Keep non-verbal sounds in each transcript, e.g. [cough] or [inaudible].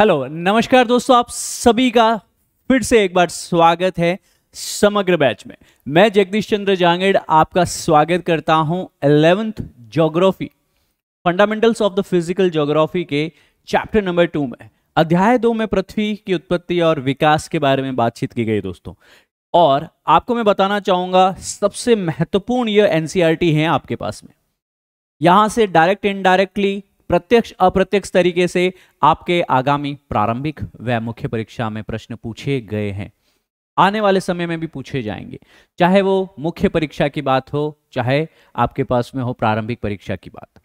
Hello नमस्कार दोस्तों आप सभी का फिर से एक बार स्वागत है समग्र बैच में मैं जगदीश चंद्र जांगेड़ आपका स्वागत करता हूं eleventh geography fundamentals of the physical geography के चैप्टर नंबर टू में अध्याय दो में पृथ्वी की उत्पत्ति और विकास के बारे में बातचीत की गई दोस्तों और आपको मैं बताना चाहूंगा सबसे महत्वपूर्ण यह एनसीआरटी है आपके पास में यहां से डायरेक्ट इनडायरेक्टली प्रत्यक्ष अप्रत्यक्ष तरीके से आपके आगामी प्रारंभिक व मुख्य परीक्षा में प्रश्न पूछे गए हैं आने वाले समय में भी पूछे जाएंगे चाहे वो मुख्य परीक्षा की बात हो चाहे आपके पास में हो प्रारंभिक परीक्षा की बात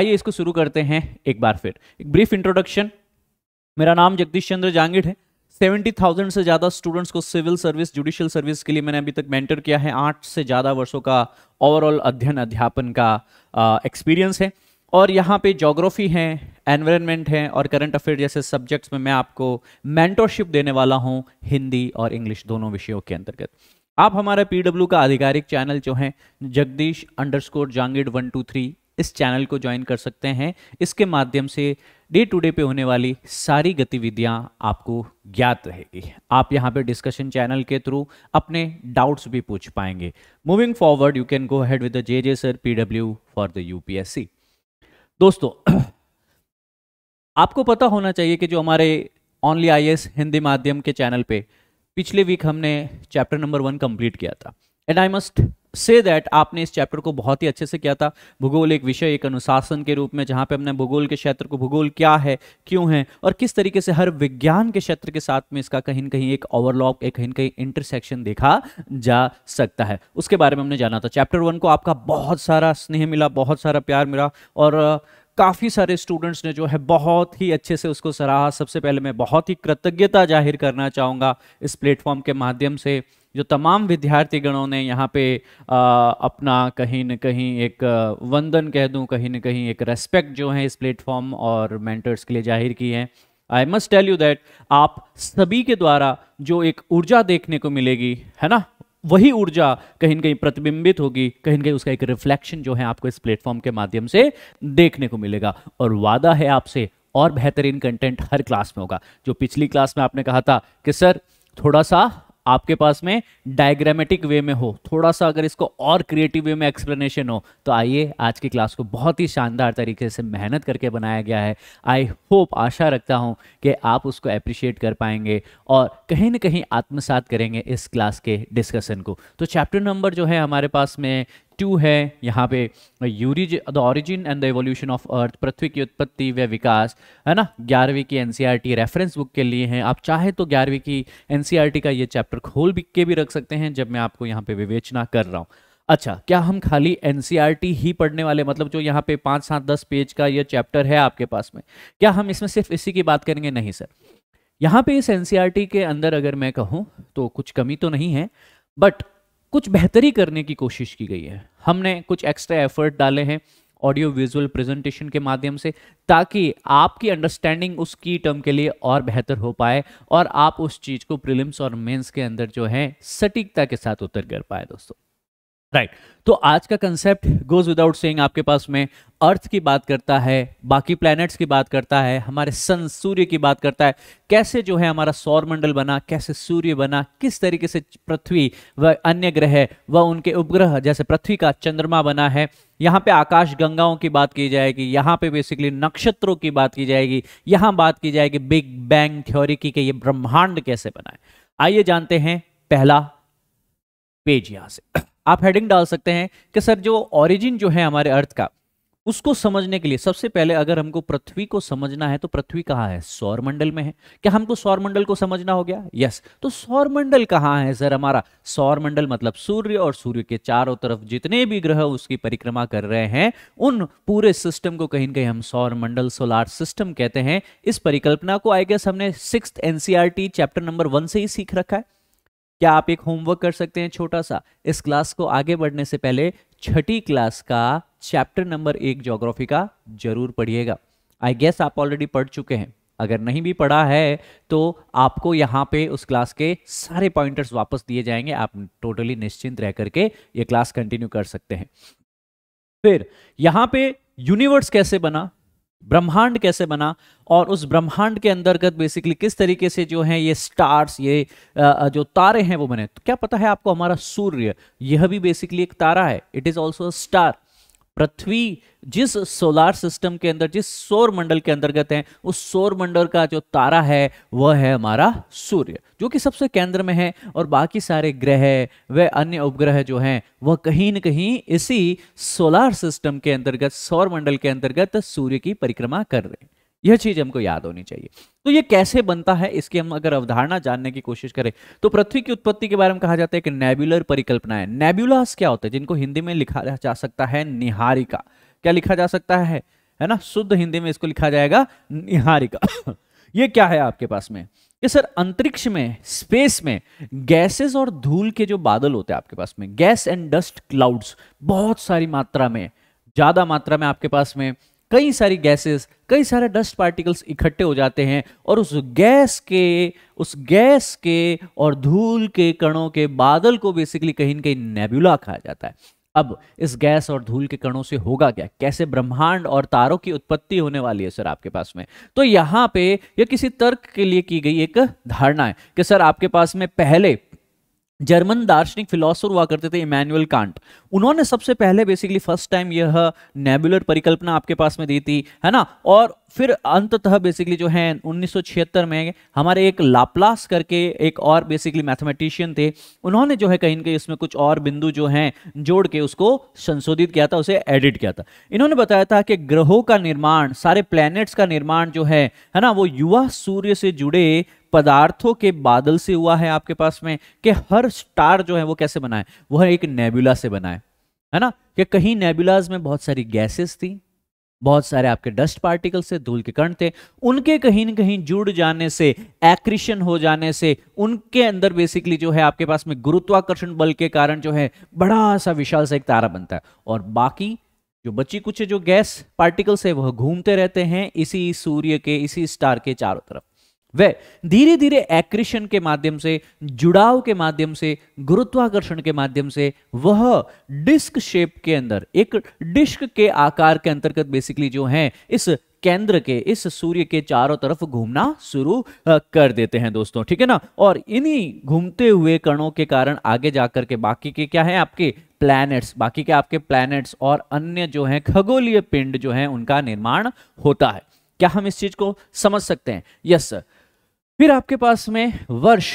आइए इसको शुरू करते हैं एक बार फिर एक ब्रीफ इंट्रोडक्शन मेरा नाम जगदीश चंद्र जांगिड है सेवेंटी थाउजेंड से ज़्यादा स्टूडेंट्स को सिविल सर्विस जुडिशियल सर्विस के लिए मैंने अभी तक मेंटर किया है आठ से ज़्यादा वर्षों का ओवरऑल अध्ययन अध्यापन का एक्सपीरियंस है और यहाँ पे जोग्राफ़ी है एनवायरनमेंट है और करंट अफेयर जैसे सब्जेक्ट्स में मैं आपको मेंटोरशिप देने वाला हूँ हिंदी और इंग्लिश दोनों विषयों के अंतर्गत आप हमारा पीडब्ल्यू का आधिकारिक चैनल जो है Jagdish underscore Jangid one two three इस चैनल को ज्वाइन कर सकते हैं इसके माध्यम से डे टू डे पे होने वाली सारी गतिविधियां आपको ज्ञात रहेगी आप यहां पे डिस्कशन चैनल के थ्रू अपने डाउट्स भी पूछ पाएंगे moving forward you can go head with J J sir PW for the UPSC दोस्तों [clears throat] आपको पता होना चाहिए कि जो हमारे ऑनली आई हिंदी माध्यम के चैनल पे पिछले वीक हमने चैप्टर नंबर वन कंप्लीट किया था and I must say that आपने इस चैप्टर को बहुत ही अच्छे से किया था भूगोल एक विषय एक अनुशासन के रूप में जहां पे हमने भूगोल के क्षेत्र को भूगोल क्या है क्यों है और किस तरीके से हर विज्ञान के क्षेत्र के साथ में इसका कहीं कहीं एक ओवरलॉक एक कहीं कहीं इंटरसेक्शन देखा जा सकता है उसके बारे में हमने जाना था चैप्टर वन को आपका बहुत सारा स्नेह मिला बहुत सारा प्यार मिला और काफ़ी सारे स्टूडेंट्स ने जो है बहुत ही अच्छे से उसको सराहा सबसे पहले मैं बहुत ही कृतज्ञता जाहिर करना चाहूँगा इस प्लेटफॉर्म के माध्यम से जो तमाम विद्यार्थी गणों ने यहाँ पे आ, अपना कहीं न कहीं एक वंदन कह दूँ कहीं न कहीं एक रेस्पेक्ट जो है इस प्लेटफॉर्म और मेंटर्स के लिए जाहिर की है I must tell you that आप सभी के द्वारा जो एक ऊर्जा देखने को मिलेगी है ना वही ऊर्जा कहीं न कहीं प्रतिबिंबित होगी कहीं ना कहीं उसका एक रिफ्लेक्शन जो है आपको इस प्लेटफॉर्म के माध्यम से देखने को मिलेगा और वादा है आपसे और बेहतरीन कंटेंट हर क्लास में होगा जो पिछली क्लास में आपने कहा था कि सर थोड़ा सा आपके पास में डायग्रामेटिक वे में हो थोड़ा सा अगर इसको और क्रिएटिव वे में एक्सप्लेनेशन हो तो आइए आज की क्लास को बहुत ही शानदार तरीके से मेहनत करके बनाया गया है आई होप आशा रखता हूँ कि आप उसको अप्रिशिएट कर पाएंगे और कहीं ना कहीं आत्मसात करेंगे इस क्लास के डिस्कशन को तो चैप्टर नंबर जो है हमारे पास में टू है यहाँ पे यूरिज the origin and the evolution of earth पृथ्वी की उत्पत्ति व विकास है ना ग्यारहवीं की एनसीईआरटी रेफरेंस बुक के लिए हैं आप चाहे तो ग्यारहवीं की एनसीईआरटी e का ये चैप्टर खोल भी के भी रख सकते हैं जब मैं आपको यहाँ पे विवेचना कर रहा हूँ अच्छा क्या हम खाली एनसीईआरटी e ही पढ़ने वाले मतलब जो यहाँ पे पाँच सात दस पेज का ये चैप्टर है आपके पास में क्या हम इसमें सिर्फ इसी की बात करेंगे नहीं सर यहाँ पे इस एनसीईआरटी e के अंदर अगर मैं कहूँ तो कुछ कमी तो नहीं है बट कुछ बेहतरी करने की कोशिश की गई है हमने कुछ एक्स्ट्रा एफर्ट डाले हैं ऑडियो विजुअल प्रेजेंटेशन के माध्यम से ताकि आपकी अंडरस्टैंडिंग उस की टर्म के लिए और बेहतर हो पाए और आप उस चीज़ को प्रिलिम्स और मेंस के अंदर जो है सटीकता के साथ उतर कर पाए दोस्तों राइट right. तो आज का कंसेप्ट गोज विदाउट सेइंग आपके पास में अर्थ की बात करता है बाकी प्लैनेट्स की बात करता है हमारे सन सूर्य की बात करता है कैसे जो है हमारा सौर मंडल बना कैसे सूर्य बना किस तरीके से पृथ्वी व अन्य ग्रह व उनके उपग्रह जैसे पृथ्वी का चंद्रमा बना है यहाँ पे आकाश गंगाओं की बात की जाएगी यहाँ पे बेसिकली नक्षत्रों की बात की जाएगी यहाँ बात की जाएगी बिग बैंग थ्योरी की कि ये ब्रह्मांड कैसे बनाए आइए जानते हैं पहला पेज यहाँ से आप हेडिंग डाल सकते हैं कि सर जो ऑरिजिन जो है हमारे अर्थ का उसको समझने के लिए सबसे पहले अगर हमको पृथ्वी को समझना है तो पृथ्वी कहाँ है सौरमंडल में है क्या हमको सौरमंडल को समझना हो गया यस तो सौरमंडल कहाँ है सर हमारा सौरमंडल मतलब सूर्य और सूर्य के चारों तरफ जितने भी ग्रह उसकी परिक्रमा कर रहे हैं उन पूरे सिस्टम को कहीं ना कहीं हम सौरमंडल सोलार सिस्टम कहते हैं इस परिकल्पना को आई गेस हमने six NCERT chapter number one से ही सीख रखा है क्या आप एक होमवर्क कर सकते हैं छोटा सा इस क्लास को आगे बढ़ने से पहले छठी क्लास का चैप्टर नंबर एक जोग्राफी का जरूर पढ़िएगा आई गेस आप ऑलरेडी पढ़ चुके हैं अगर नहीं भी पढ़ा है तो आपको यहाँ पे उस क्लास के सारे पॉइंटर्स वापस दिए जाएंगे आप टोटली निश्चिंत रह करके ये क्लास कंटिन्यू कर सकते हैं फिर यहाँ पे यूनिवर्स कैसे बना ब्रह्मांड कैसे बना और उस ब्रह्मांड के अंतर्गत बेसिकली किस तरीके से जो है ये स्टार्स ये जो तारे हैं वो बने तो क्या पता है आपको हमारा सूर्य यह भी बेसिकली एक तारा है इट इज ऑल्सो स्टार पृथ्वी जिस सोलार सिस्टम के अंदर जिस सौर मंडल के अंतर्गत है उस सौर मंडल का जो तारा है वह है हमारा सूर्य जो कि सबसे केंद्र में है और बाकी सारे ग्रह व अन्य उपग्रह जो हैं वह कहीं न कहीं इसी सोलार सिस्टम के अंतर्गत सौर मंडल के अंतर्गत सूर्य की परिक्रमा कर रहे हैं यह चीज हमको याद होनी चाहिए तो ये कैसे बनता है इसकी हम अगर अवधारणा जानने की कोशिश करें तो पृथ्वी की उत्पत्ति के बारे में कहा जाता है कि नेबुलर परिकल्पना है नेबुलास क्या होता है जिनको हिंदी में लिखा जा सकता है निहारिका क्या लिखा जा सकता है है ना शुद्ध हिंदी में इसको लिखा जाएगा निहारिका [coughs] ये क्या है आपके पास में ये सर अंतरिक्ष में स्पेस में गैसेस और धूल के जो बादल होते हैं आपके पास में गैस एंड डस्ट क्लाउड्स बहुत सारी मात्रा में ज्यादा मात्रा में आपके पास में कई सारी गैसेस कई सारे डस्ट पार्टिकल्स इकट्ठे हो जाते हैं और उस गैस के उस गैस के और धूल के कणों के बादल को बेसिकली कहीं ना कहीं नेबुला कहा जाता है अब इस गैस और धूल के कणों से होगा क्या कैसे ब्रह्मांड और तारों की उत्पत्ति होने वाली है सर आपके पास में तो यहां पे यह किसी तर्क के लिए की गई एक धारणा है कि सर आपके पास में पहले जर्मन दार्शनिक फिलोसोफर हुआ करते थे इमैनुअल कांट उन्होंने सबसे पहले बेसिकली फर्स्ट टाइम यह नेबुलर परिकल्पना आपके पास में दी थी है ना और फिर अंततः बेसिकली जो है 1976 में हमारे एक लाप्लास करके एक और बेसिकली मैथमेटिशियन थे उन्होंने जो है कहीं ना कहीं इसमें कुछ और बिंदु जो हैं जोड़ के उसको संशोधित किया था उसे एडिट किया था इन्होंने बताया था कि ग्रहों का निर्माण सारे प्लैनेट्स का निर्माण जो है है ना वो युवा सूर्य से जुड़े पदार्थों के बादल से हुआ है आपके पास में कि हर स्टार जो है वो कैसे बनाए है वह एक नेबुला से बनाए है है ना कि कहीं नेबुलाज में बहुत सारी गैसेस थी बहुत सारे आपके डस्ट पार्टिकल्स थे धूल के कण थे उनके कहीं ना कहीं जुड़ जाने से एक्रिशन हो जाने से उनके अंदर बेसिकली जो है आपके पास में गुरुत्वाकर्षण बल के कारण जो है बड़ा सा विशाल सा एक तारा बनता है और बाकी जो बची कुछ जो गैस पार्टिकल्स है वह घूमते रहते हैं इसी सूर्य के इसी स्टार के चारों तरफ वे धीरे धीरे एक्रिशन के माध्यम से जुड़ाव के माध्यम से गुरुत्वाकर्षण के माध्यम से वह डिस्क शेप के अंदर एक डिस्क के आकार के अंतर्गत बेसिकली जो है इस केंद्र के इस सूर्य के चारों तरफ घूमना शुरू कर देते हैं दोस्तों ठीक है ना और इन्हीं घूमते हुए कणों के कारण आगे जाकर के बाकी के क्या है आपके प्लैनेट्स बाकी के आपके प्लैनेट्स और अन्य जो है खगोलीय पिंड जो है उनका निर्माण होता है क्या हम इस चीज को समझ सकते हैं यस सर फिर आपके पास में वर्ष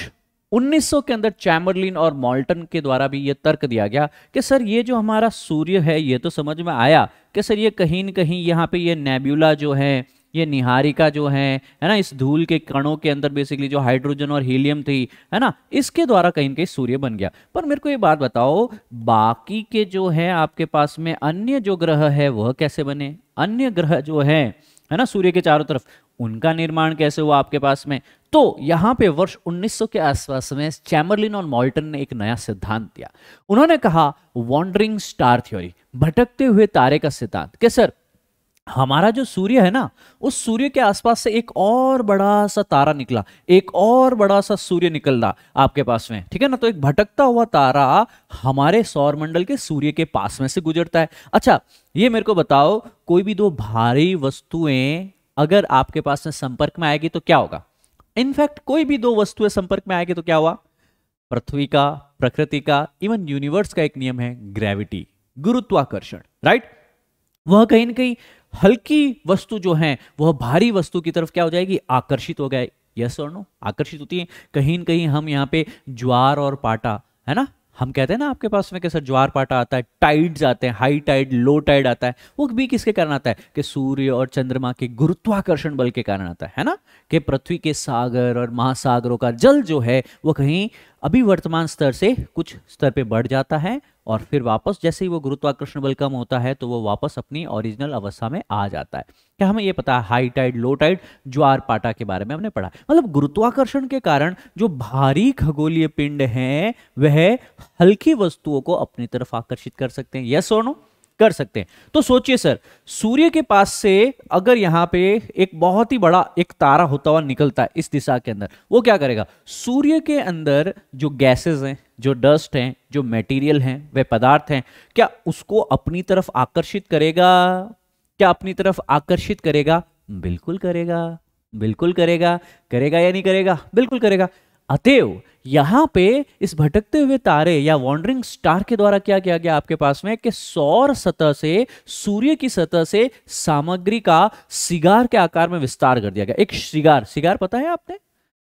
1900 के अंदर चैमरलिन और मॉल्टन के द्वारा भी यह तर्क दिया गया कि सर ये जो हमारा सूर्य है ये तो समझ में आया कि सर ये कहीं न कहीं यहाँ पे ये नेब्यूला जो है ये निहारिका जो है है ना इस धूल के कणों के अंदर बेसिकली जो हाइड्रोजन और हीलियम थी है ना इसके द्वारा कहीं ना कहीं सूर्य बन गया पर मेरे को ये बात बताओ बाकी के जो है आपके पास में अन्य जो ग्रह है वह कैसे बने अन्य ग्रह जो है है ना सूर्य के चारों तरफ उनका निर्माण कैसे हुआ आपके पास में तो यहां पे वर्ष 1900 के आसपास में चैमरलिन और मॉल्टन ने एक नया सिद्धांत दिया उन्होंने कहा वॉन्डरिंग स्टार थ्योरी भटकते हुए तारे का सिद्धांत के सर हमारा जो सूर्य है ना उस सूर्य के आसपास से एक और बड़ा सा तारा निकला एक और बड़ा सा सूर्य निकलता आपके पास में ठीक है ना तो एक भटकता हुआ तारा हमारे सौरमंडल के सूर्य के पास में से गुजरता है अच्छा ये मेरे को बताओ कोई भी दो भारी वस्तुएं अगर आपके पास में संपर्क में आएगी तो क्या होगा इनफैक्ट कोई भी दो वस्तुएं संपर्क में आएगी तो क्या हुआ पृथ्वी का प्रकृति का इवन यूनिवर्स का एक नियम है ग्रेविटी गुरुत्वाकर्षण राइट वह कहीं ना कहीं हल्की वस्तु जो है वह भारी वस्तु की तरफ क्या हो जाएगी आकर्षित हो गए यस और नो आकर्षित होती है कहीं ना कहीं हम यहाँ पे ज्वार और पाटा है ना हम कहते हैं ना आपके पास में कैसा ज्वार पाटा आता है टाइड्स आते हैं हाई टाइड लो टाइड आता है वो भी किसके कारण आता है कि सूर्य और चंद्रमा के गुरुत्वाकर्षण बल के कारण आता है है ना कि पृथ्वी के सागर और महासागरों का जल जो है वो कहीं अभी वर्तमान स्तर से कुछ स्तर पे बढ़ जाता है और फिर वापस जैसे ही वो गुरुत्वाकर्षण बल कम होता है तो वो वापस अपनी ओरिजिनल अवस्था में आ जाता है क्या हमें ये पता है हाई टाइड लो टाइड ज्वार पाटा के बारे में हमने पढ़ा मतलब गुरुत्वाकर्षण के कारण जो भारी खगोलीय पिंड हैं वह हल्की वस्तुओं को अपनी तरफ आकर्षित कर सकते हैं यस और नो कर सकते हैं तो सोचिए सर सूर्य के पास से अगर यहाँ पे एक बहुत ही बड़ा एक तारा होता हुआ निकलता है इस दिशा के अंदर वो क्या करेगा सूर्य के अंदर जो गैसेज हैं जो डस्ट हैं जो मटेरियल हैं वे पदार्थ हैं क्या उसको अपनी तरफ आकर्षित करेगा क्या अपनी तरफ आकर्षित करेगा बिल्कुल करेगा बिल्कुल करेगा करेगा या नहीं करेगा बिल्कुल करेगा अतएव यहां पे इस भटकते हुए तारे या वॉन्डरिंग स्टार के द्वारा क्या किया गया आपके पास में कि सौर सतह से सूर्य की सतह से सामग्री का सिगार के आकार में विस्तार कर दिया गया एक सिगार सिगार पता है आपने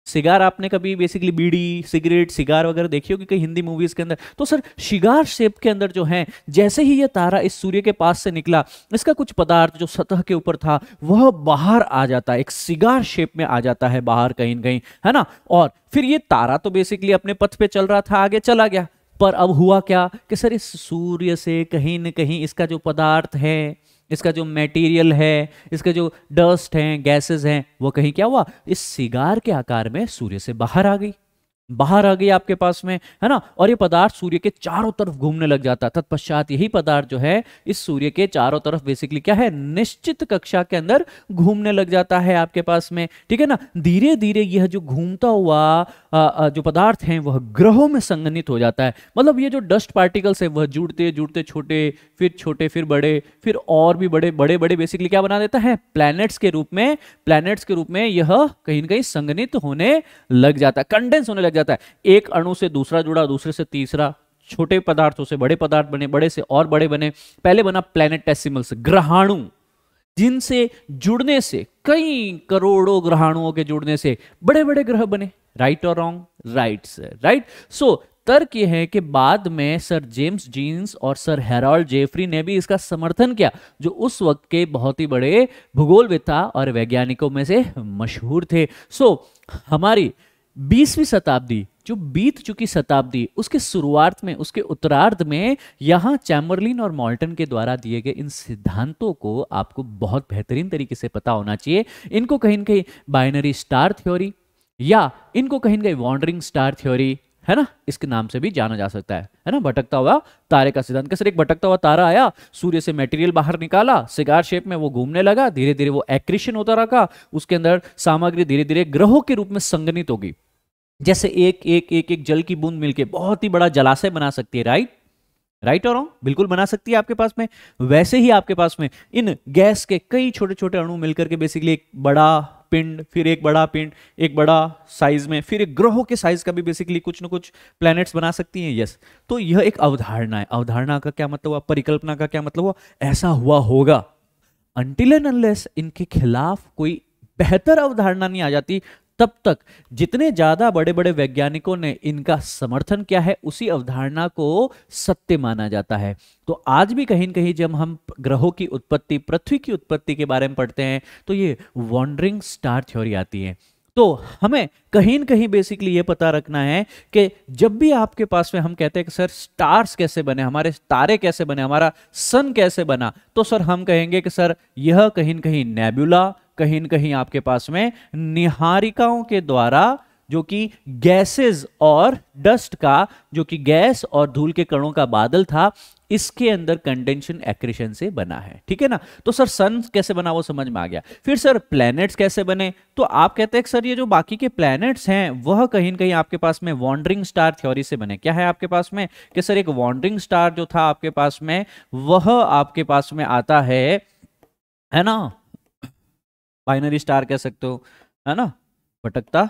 सिगार आपने कभी बेसिकली बीड़ी सिगरेट सिगार वगैरह देखी होगी कई हिंदी मूवीज के अंदर तो सर शिगार शेप के अंदर जो है जैसे ही यह तारा इस सूर्य के पास से निकला इसका कुछ पदार्थ जो सतह के ऊपर था वह बाहर आ जाता है एक सिगार शेप में आ जाता है बाहर कहीं कहीं है ना और फिर ये तारा तो बेसिकली अपने पथ पे चल रहा था आगे चला गया पर अब हुआ क्या कि सर इस सूर्य से कहीं न कहीं इसका जो पदार्थ है इसका जो मटेरियल है इसका जो डस्ट हैं गैसेस हैं वो कहीं क्या हुआ इस सिगार के आकार में सूर्य से बाहर आ गई बाहर आ गई आपके पास में है ना और ये पदार्थ सूर्य के चारों तरफ घूमने लग जाता है तत्पश्चात यही पदार्थ जो है इस सूर्य के चारों तरफ बेसिकली क्या है निश्चित कक्षा के अंदर घूमने लग जाता है आपके पास में ठीक है ना धीरे धीरे यह जो घूमता हुआ जो पदार्थ है वह ग्रहों में संगनित हो जाता है मतलब ये जो डस्ट पार्टिकल्स है वह जुड़ते जुड़ते छोटे फिर छोटे फिर बड़े फिर और भी बड़े बड़े बड़े बेसिकली क्या बना देता है प्लैनेट्स के रूप में प्लैनेट्स के रूप में यह कहीं ना कहीं संगनित होने लग जाता है कंडेंस होने लग जाता है एक अणु से दूसरा जुड़ा दूसरे से तीसरा छोटे पदार्थों से बड़े पदार्थ बने बड़े से और बड़े बने पहले बना प्लेनेटेसिमल्स ग्रहाणु जिनसे जुड़ने से कई करोड़ों ग्रहाणुओं के जुड़ने से बड़े बड़े ग्रह बने राइट और wrong right sir right so तर्क यह है कि बाद में सर जेम्स जीन्स और सर हेरोल्ड जेफरी ने भी इसका समर्थन किया जो उस वक्त के बहुत ही बड़े भूगोलवेता और वैज्ञानिकों में से मशहूर थे सो so, हमारी बीसवीं शताब्दी जो बीत चुकी शताब्दी उसके शुरुआत में उसके उत्तरार्ध में यहाँ चैम्बरलिन और मॉल्टन के द्वारा दिए गए इन सिद्धांतों को आपको बहुत बेहतरीन तरीके से पता होना चाहिए इनको कहीं ना कहीं बाइनरी स्टार थ्योरी या इनको कहीं ना कहीं वॉन्डरिंग स्टार थ्योरी है ना इसके नाम से भी जाना जा सकता है है ना भटकता हुआ तारे का सिद्धांत कैसे एक भटकता हुआ तारा आया सूर्य से मटेरियल बाहर निकाला सिगार शेप में वो घूमने लगा धीरे धीरे वो एक्रिशन होता रखा उसके अंदर सामग्री धीरे धीरे ग्रहों के रूप में संगनित होगी जैसे एक एक एक एक जल की बूंद मिलके बहुत ही बड़ा जलाशय बना सकती है राइट राइट और बिल्कुल बना सकती है आपके पास में वैसे ही आपके पास में इन गैस के कई छोटे छोटे अणु मिलकर के बेसिकली एक बड़ा पिंड फिर एक बड़ा पिंड एक बड़ा साइज में फिर एक ग्रहों के साइज का भी बेसिकली कुछ ना कुछ प्लैनेट्स बना सकती हैं यस तो यह एक अवधारणा है अवधारणा का क्या मतलब हुआ परिकल्पना का क्या मतलब हुआ ऐसा हुआ होगा अनटिल एंड अनलेस इनके खिलाफ कोई बेहतर अवधारणा नहीं आ जाती तब तक जितने ज्यादा बड़े बड़े वैज्ञानिकों ने इनका समर्थन किया है उसी अवधारणा को सत्य माना जाता है तो आज भी कहीं ना कहीं जब हम ग्रहों की उत्पत्ति पृथ्वी की उत्पत्ति के बारे में पढ़ते हैं तो ये वॉन्डरिंग स्टार थ्योरी आती है तो हमें कहीं ना कहीं बेसिकली ये पता रखना है कि जब भी आपके पास में हम कहते हैं कि सर स्टार्स कैसे बने हमारे तारे कैसे बने हमारा सन कैसे बना तो सर हम कहेंगे कि सर यह कहीं ना कहीं नेबुला कहीं न कहीं आपके पास में निहारिकाओं के द्वारा जो कि गैसेस और डस्ट का जो कि गैस और धूल के कणों का बादल था इसके अंदर कंडेंशन एक्रेशन से बना है ठीक है ना तो सर सन कैसे बना वो समझ में आ गया फिर सर प्लैनेट्स कैसे बने तो आप कहते हैं सर ये जो बाकी के प्लैनेट्स हैं वह कहीं ना कहीं आपके पास में वॉन्डरिंग स्टार थ्योरी से बने क्या है आपके पास में कि सर एक वॉन्डरिंग स्टार जो था आपके पास में वह आपके पास में आता है है ना बाइनरी स्टार कह सकते हो है ना भटकता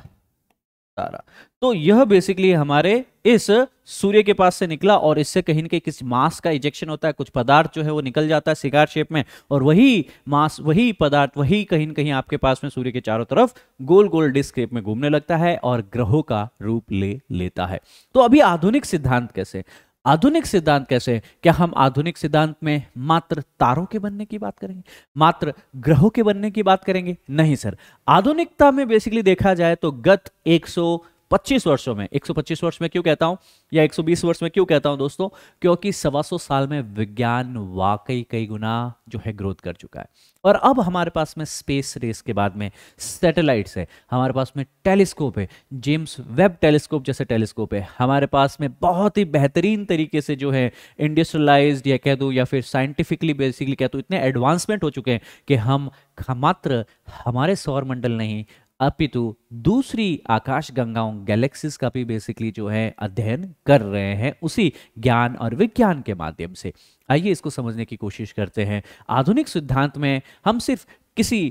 तारा तो यह बेसिकली हमारे इस सूर्य के पास से निकला और इससे कहीं ना कहीं किस मास का इजेक्शन होता है कुछ पदार्थ जो है वो निकल जाता है सिगार शेप में और वही मास वही पदार्थ वही कहीं ना कहीं आपके पास में सूर्य के चारों तरफ गोल गोल डिस्क में घूमने लगता है और ग्रहों का रूप ले लेता है तो अभी आधुनिक सिद्धांत कैसे आधुनिक सिद्धांत कैसे है क्या हम आधुनिक सिद्धांत में मात्र तारों के बनने की बात करेंगे मात्र ग्रहों के बनने की बात करेंगे नहीं सर आधुनिकता में बेसिकली देखा जाए तो गत 100 पच्चीस वर्षों में 125 वर्ष में क्यों कहता हूं या 120 वर्ष में क्यों कहता हूं दोस्तों क्योंकि सवा सौ साल में विज्ञान वाकई कई गुना जो है ग्रोथ कर चुका है और अब हमारे पास में स्पेस रेस के बाद में सैटेलाइट्स है हमारे पास में टेलीस्कोप है जेम्स वेब टेलीस्कोप जैसे टेलीस्कोप है हमारे पास में बहुत ही बेहतरीन तरीके से जो है इंडस्ट्रियलाइज या कह दो या फिर साइंटिफिकली बेसिकली कह दो इतने एडवांसमेंट हो चुके हैं कि हम मात्र हमारे सौर मंडल नहीं अपितु दूसरी आकाश गंगाओं गैलेक्सीज का भी बेसिकली जो है अध्ययन कर रहे हैं उसी ज्ञान और विज्ञान के माध्यम से आइए इसको समझने की कोशिश करते हैं आधुनिक सिद्धांत में हम सिर्फ किसी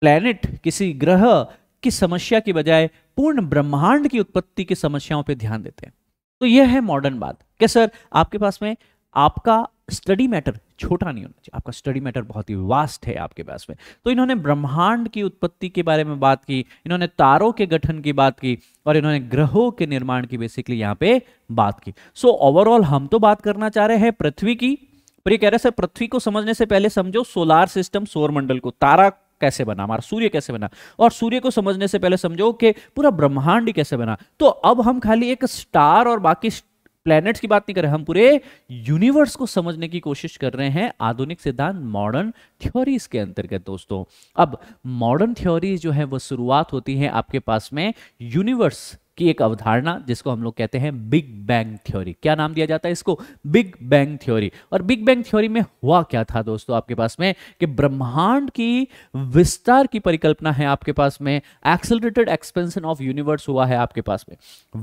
प्लैनेट किसी ग्रह की समस्या की बजाय पूर्ण ब्रह्मांड की उत्पत्ति की समस्याओं पर ध्यान देते हैं तो यह है मॉडर्न बात क्या सर आपके पास में आपका स्टडी मैटर छोटा नहीं होना चाहिए आपका स्टडी मैटर बहुत ही वास्ट है आपके पास में तो इन्होंने ब्रह्मांड की उत्पत्ति के बारे में बात की इन्होंने तारों के गठन की बात की और इन्होंने ग्रहों के निर्माण की बेसिकली यहाँ पे बात की सो so, ओवरऑल हम तो बात करना चाह रहे हैं पृथ्वी की पर ये कह रहे सर पृथ्वी को समझने से पहले समझो सोलार सिस्टम सौर को तारा कैसे बना हमारा सूर्य कैसे बना और सूर्य को समझने से पहले समझो कि पूरा ब्रह्मांड कैसे बना तो अब हम खाली एक स्टार और बाकी प्लैनेट्स की बात नहीं कर रहे हम पूरे यूनिवर्स को समझने की कोशिश कर रहे हैं आधुनिक सिद्धांत मॉडर्न थ्योरीज के अंतर्गत दोस्तों अब मॉडर्न थ्योरीज जो है वो शुरुआत होती है आपके पास में यूनिवर्स की एक अवधारणा जिसको हम लोग कहते हैं बिग बैंग थ्योरी क्या नाम दिया जाता है इसको बिग बैंग थ्योरी और बिग बैंग थ्योरी में हुआ क्या था दोस्तों आपके पास में कि ब्रह्मांड की विस्तार की परिकल्पना है आपके पास में एक्सेलरेटेड एक्सपेंशन ऑफ यूनिवर्स हुआ है आपके पास में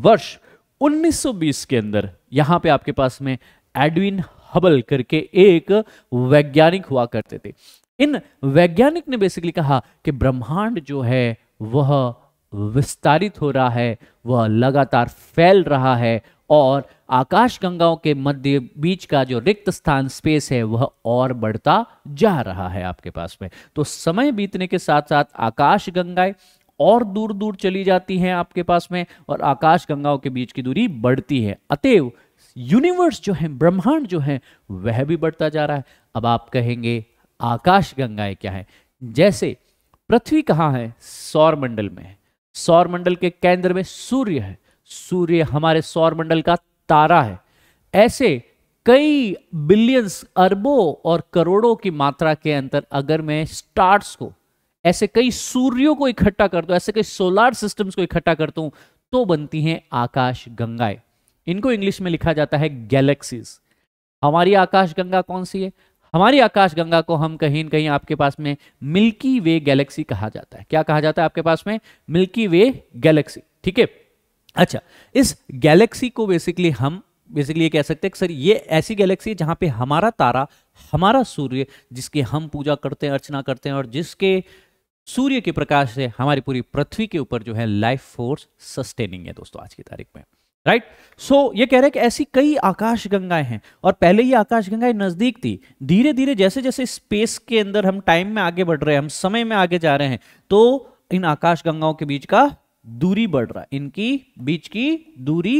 वर्ष 1920 के अंदर यहां पे आपके पास में एडविन हबल करके एक वैज्ञानिक हुआ करते थे इन वैज्ञानिक ने बेसिकली कहा कि ब्रह्मांड जो है वह विस्तारित हो रहा है वह लगातार फैल रहा है और आकाश गंगाओं के मध्य बीच का जो रिक्त स्थान स्पेस है वह और बढ़ता जा रहा है आपके पास में तो समय बीतने के साथ साथ आकाश गंगाएं और दूर दूर चली जाती हैं आपके पास में और आकाश गंगाओं के बीच की दूरी बढ़ती है अतएव यूनिवर्स जो है ब्रह्मांड जो है वह भी बढ़ता जा रहा है अब आप कहेंगे आकाश गंगाएं क्या है जैसे पृथ्वी कहाँ है सौर मंडल में है सौर मंडल के केंद्र में सूर्य है सूर्य हमारे सौर मंडल का तारा है ऐसे कई बिलियंस अरबों और करोड़ों की मात्रा के अंतर अगर मैं स्टार्स को ऐसे कई सूर्यों को इकट्ठा कर दो ऐसे कई सोलार सिस्टम्स को इकट्ठा कर दो तो बनती हैं आकाश गंगाएं इनको इंग्लिश में लिखा जाता है गैलेक्सीज हमारी आकाश गंगा कौन सी है हमारी आकाश गंगा को हम कहीं न कहीं आपके पास में मिल्की वे गैलेक्सी कहा जाता है क्या कहा जाता है आपके पास में मिल्की वे गैलेक्सी ठीक है अच्छा इस गैलेक्सी को बेसिकली हम बेसिकली ये कह सकते हैं कि सर ये ऐसी गैलेक्सी है जहां पे हमारा तारा हमारा सूर्य जिसके हम पूजा करते हैं अर्चना करते हैं और जिसके सूर्य के प्रकाश से हमारी पूरी पृथ्वी के ऊपर जो है लाइफ फोर्स सस्टेनिंग है दोस्तों आज की तारीख में राइट right? सो so, ये कह रहे हैं कि ऐसी कई आकाश गंगाएं हैं और पहले ही आकाश गंगाएं नजदीक थी धीरे धीरे जैसे जैसे स्पेस के अंदर हम टाइम में आगे बढ़ रहे हैं हम समय में आगे जा रहे हैं तो इन आकाश गंगाओं के बीच का दूरी बढ़ रहा है इनकी बीच की दूरी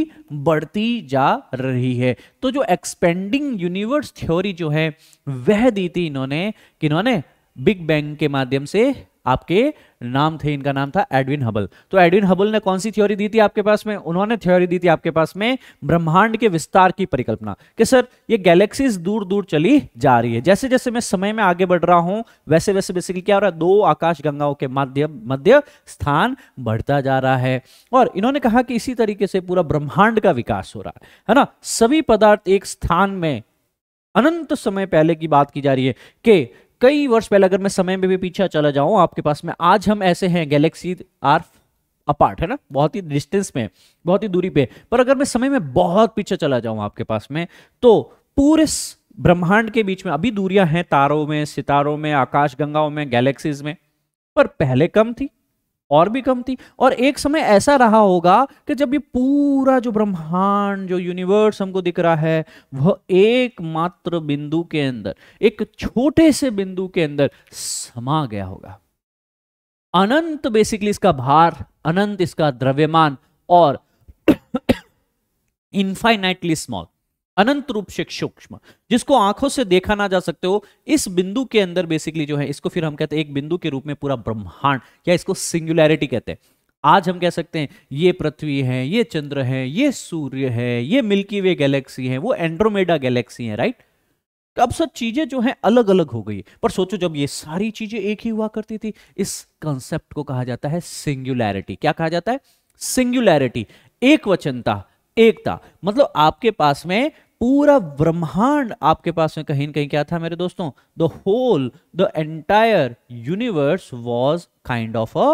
बढ़ती जा रही है तो जो एक्सपेंडिंग यूनिवर्स थ्योरी जो है वह दी थी इन्होंने कि इन्होंने बिग बैंग के माध्यम से आपके नाम थे इनका नाम था एडविन हबल तो एडविन हबल ने कौन सी थ्योरी दी थी आपके पास में उन्होंने थ्योरी दी थी आपके पास में ब्रह्मांड के विस्तार की परिकल्पना कि सर ये गैलेक्सीज दूर दूर चली जा रही है जैसे जैसे मैं समय में आगे बढ़ रहा हूं वैसे वैसे बेसिकली क्या हो रहा है दो आकाश गंगाओं के मध्य मध्य स्थान बढ़ता जा रहा है और इन्होंने कहा कि इसी तरीके से पूरा ब्रह्मांड का विकास हो रहा है है ना सभी पदार्थ एक स्थान में अनंत समय पहले की बात की जा रही है कि कई वर्ष पहले अगर मैं समय में भी पीछे चला जाऊं आपके पास में आज हम ऐसे हैं गैलेक्सी आर अपार्ट है ना बहुत ही डिस्टेंस में बहुत ही दूरी पे पर अगर मैं समय में बहुत पीछे चला जाऊं आपके पास में तो पूरे ब्रह्मांड के बीच में अभी दूरियां हैं तारों में सितारों में आकाश गंगाओं में गैलेक्सीज में पर पहले कम थी और भी कम थी और एक समय ऐसा रहा होगा कि जब ये पूरा जो ब्रह्मांड जो यूनिवर्स हमको दिख रहा है वह एकमात्र बिंदु के अंदर एक छोटे से बिंदु के अंदर समा गया होगा अनंत बेसिकली इसका भार अनंत इसका द्रव्यमान और इनफाइनाइटली [coughs] स्मॉल अनंत रूप से सूक्ष्म जिसको आंखों से देखा ना जा सकते हो इस बिंदु के अंदर बेसिकली जो है इसको फिर हम कहते हैं एक बिंदु के रूप में पूरा ब्रह्मांड या इसको सिंगुलैरिटी कहते हैं आज हम कह सकते हैं ये पृथ्वी है ये चंद्र है ये सूर्य है ये मिल्की वे गैलेक्सी है वो एंड्रोमेडा गैलेक्सी है राइट तो अब सब चीजें जो है अलग अलग हो गई पर सोचो जब ये सारी चीजें एक ही हुआ करती थी इस कंसेप्ट को कहा जाता है सिंगुलैरिटी क्या कहा जाता है सिंगुलैरिटी एक वचनता एकता मतलब आपके पास में पूरा ब्रह्मांड आपके पास में कहीं कहीं क्या था मेरे दोस्तों the whole the entire universe was kind of a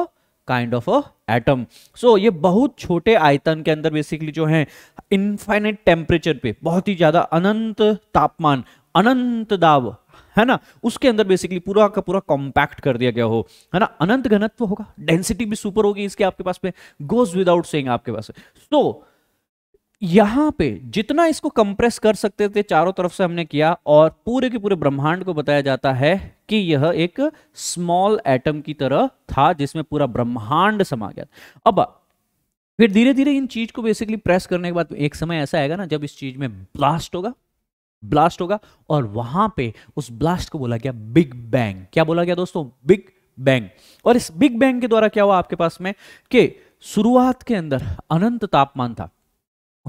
kind of a atom so ये बहुत छोटे आयतन के अंदर बेसिकली जो है इनफाइनाइट टेम्परेचर पे बहुत ही ज्यादा अनंत तापमान अनंत दाब है ना उसके अंदर बेसिकली पूरा का पूरा कॉम्पैक्ट कर दिया गया हो है ना अनंत घनत्व होगा डेंसिटी भी सुपर होगी इसके आपके पास पे गोज विदाउट सेइंग आपके पास सो so, यहां पे जितना इसको कंप्रेस कर सकते थे चारों तरफ से हमने किया और पूरे के पूरे ब्रह्मांड को बताया जाता है कि यह एक स्मॉल एटम की तरह था जिसमें पूरा ब्रह्मांड समा गया अब फिर धीरे धीरे इन चीज को बेसिकली प्रेस करने के बाद एक समय ऐसा आएगा ना जब इस चीज में ब्लास्ट होगा ब्लास्ट होगा और वहां पे उस ब्लास्ट को बोला गया बिग बैंग क्या बोला गया दोस्तों बिग बैंग और इस बिग बैंग के द्वारा क्या हुआ आपके पास में कि शुरुआत के अंदर अनंत तापमान था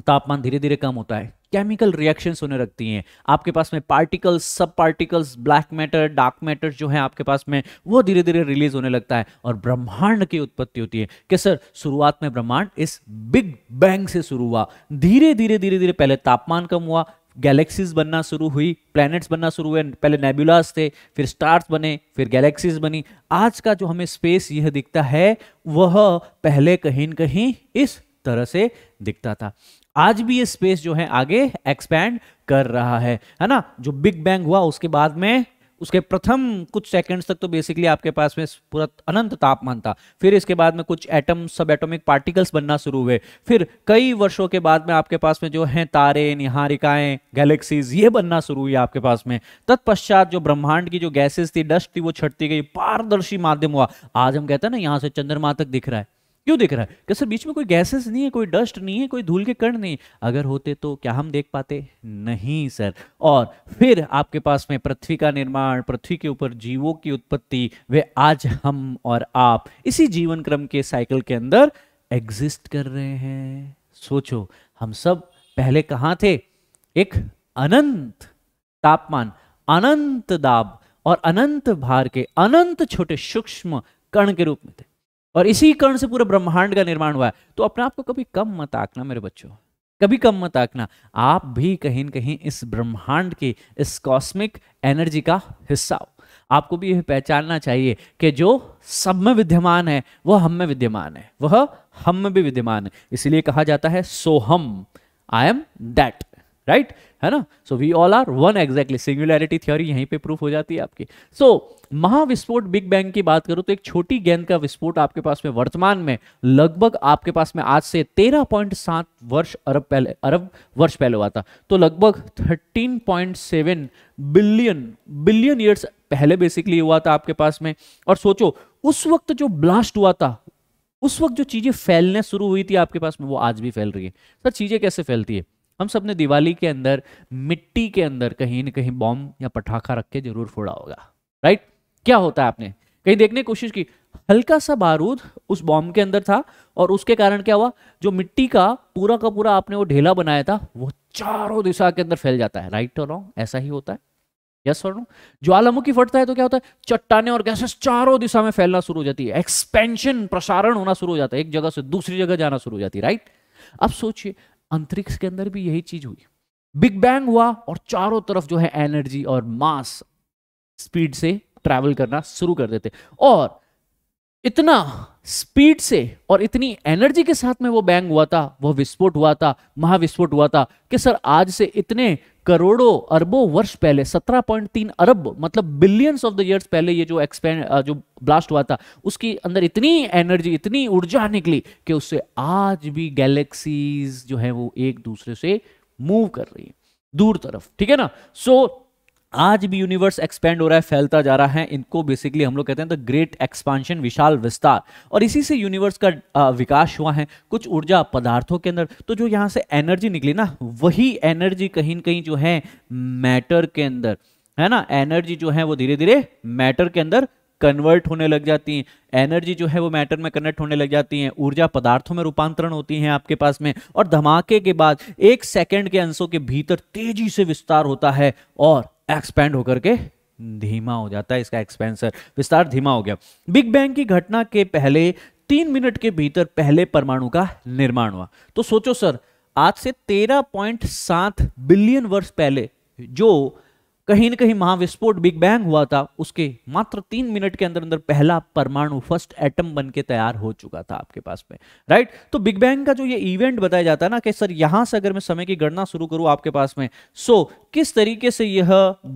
तापमान धीरे धीरे कम होता है केमिकल रिएक्शंस होने रखती हैं आपके पास में पार्टिकल्स सब particles black matter dark matter जो है आपके पास में वो धीरे धीरे रिलीज होने लगता है और ब्रह्मांड की उत्पत्ति होती है कि सर शुरुआत में ब्रह्मांड इस बिग बैंग से शुरू हुआ धीरे धीरे धीरे धीरे पहले तापमान कम हुआ गैलेक्सीज बनना शुरू हुई प्लैनेट्स बनना शुरू हुए पहले नेबुलास थे फिर स्टार्स बने फिर गैलेक्सीज बनी आज का जो हमें स्पेस यह दिखता है वह पहले कहीं कहीं इस तरह से दिखता था आज भी ये स्पेस जो है आगे एक्सपैंड कर रहा है है ना जो बिग बैंग हुआ उसके बाद में उसके प्रथम कुछ सेकंड्स तक तो बेसिकली आपके पास में पूरा अनंत तापमान था फिर इसके बाद में कुछ एटम सब एटॉमिक पार्टिकल्स बनना शुरू हुए फिर कई वर्षों के बाद में आपके पास में जो हैं तारे निहारिकाएं गैलेक्सीज ये बनना शुरू हुई आपके पास में तत्पश्चात जो ब्रह्मांड की जो गैसेस थी डस्ट थी वो छटती गई पारदर्शी माध्यम हुआ आज हम कहते हैं ना यहाँ से चंद्रमा तक दिख रहा है क्यों देख रहा है क्या सर बीच में कोई गैसेस नहीं है कोई डस्ट नहीं है कोई धूल के कण नहीं अगर होते तो क्या हम देख पाते नहीं सर और फिर आपके पास में पृथ्वी का निर्माण पृथ्वी के ऊपर जीवों की उत्पत्ति वे आज हम और आप इसी जीवन क्रम के साइकिल के अंदर एग्जिस्ट कर रहे हैं सोचो हम सब पहले कहाँ थे एक अनंत तापमान अनंत दाब और अनंत भार के अनंत छोटे सूक्ष्म कण के रूप में थे और इसी कर्ण से पूरा ब्रह्मांड का निर्माण हुआ है तो अपने आप को कभी कम मत आंकना मेरे बच्चों कभी कम मत आंकना आप भी कहीं न कहीं इस ब्रह्मांड की इस कॉस्मिक एनर्जी का हिस्सा हो आपको भी यह पहचानना चाहिए कि जो सब में विद्यमान है वह हम में विद्यमान है वह हम में भी विद्यमान है इसलिए कहा जाता है सोहम आई एम दैट राइट है ना so we all are one exactly singularity theory यहीं पे प्रूफ हो जाती है आपकी सो so, महाविस्फोट बिग बैंग की बात करूं तो एक छोटी गेंद का विस्फोट आपके पास में वर्तमान में लगभग आपके पास में आज से 13.7 वर्ष अरब पहले अरब वर्ष पहले हुआ था तो लगभग 13.7 बिलियन बिलियन ईयर्स पहले बेसिकली हुआ था आपके पास में और सोचो उस वक्त जो ब्लास्ट हुआ था उस वक्त जो चीजें फैलने शुरू हुई थी आपके पास में वो आज भी फैल रही है सर चीजें कैसे फैलती है हम सब ने दिवाली के अंदर मिट्टी के अंदर कहीं ना कहीं बॉम्ब या पटाखा रख के जरूर फोड़ा होगा राइट क्या होता है आपने कहीं देखने की कोशिश की हल्का सा बारूद उस बॉम्ब के अंदर था और उसके कारण क्या हुआ जो मिट्टी का पूरा का पूरा आपने वो ढेला बनाया था वो चारों दिशा के अंदर फैल जाता है राइट और रॉन्ग ऐसा ही होता है यस और नो ज्वालामुखी फटता है तो क्या होता है चट्टाने और गैसेस चारों दिशा में फैलना शुरू हो जाती है एक्सपेंशन प्रसारण होना शुरू हो जाता है एक जगह से दूसरी जगह जाना शुरू हो जाती है राइट अब सोचिए अंतरिक्ष के अंदर भी यही चीज हुई बिग बैंग हुआ और चारों तरफ जो है एनर्जी और मास स्पीड से ट्रैवल करना शुरू कर देते और इतना स्पीड से और इतनी एनर्जी के साथ में वो बैंग हुआ था वो विस्फोट हुआ था महाविस्फोट हुआ था कि सर आज से इतने करोड़ों अरबों वर्ष पहले 17.3 अरब मतलब बिलियंस ऑफ द ईयर्स पहले ये जो एक्सपेंड जो ब्लास्ट हुआ था उसके अंदर इतनी एनर्जी इतनी ऊर्जा निकली कि उससे आज भी गैलेक्सीज जो है वो एक दूसरे से मूव कर रही है दूर तरफ ठीक है ना सो so, आज भी यूनिवर्स एक्सपेंड हो रहा है फैलता जा रहा है इनको बेसिकली हम लोग कहते हैं द ग्रेट एक्सपांशन विशाल विस्तार और इसी से यूनिवर्स का विकास हुआ है कुछ ऊर्जा पदार्थों के अंदर तो जो यहाँ से एनर्जी निकली ना वही एनर्जी कहीं कहीं जो है मैटर के अंदर है ना एनर्जी जो है वो धीरे धीरे मैटर के अंदर कन्वर्ट होने लग जाती हैं एनर्जी जो है वो मैटर में कन्वर्ट होने लग जाती हैं ऊर्जा पदार्थों में रूपांतरण होती हैं आपके पास में और धमाके के बाद एक सेकंड के अंशों के भीतर तेजी से विस्तार होता है और एक्सपेंड होकर के धीमा हो जाता है इसका एक्सपेंसर विस्तार धीमा हो गया बिग बैंग की घटना के पहले तीन मिनट के भीतर पहले परमाणु का निर्माण हुआ तो सोचो सर आज से 13.7 बिलियन वर्ष पहले जो कहीं न कहीं महाविस्फोट बिग बैंग हुआ था उसके मात्र तीन मिनट के अंदर अंदर पहला परमाणु फर्स्ट एटम बन के तैयार हो चुका था आपके पास में राइट तो बिग बैंग का जो ये इवेंट बताया जाता है ना कि सर यहां से अगर मैं समय की गणना शुरू करूं आपके पास में सो किस तरीके से यह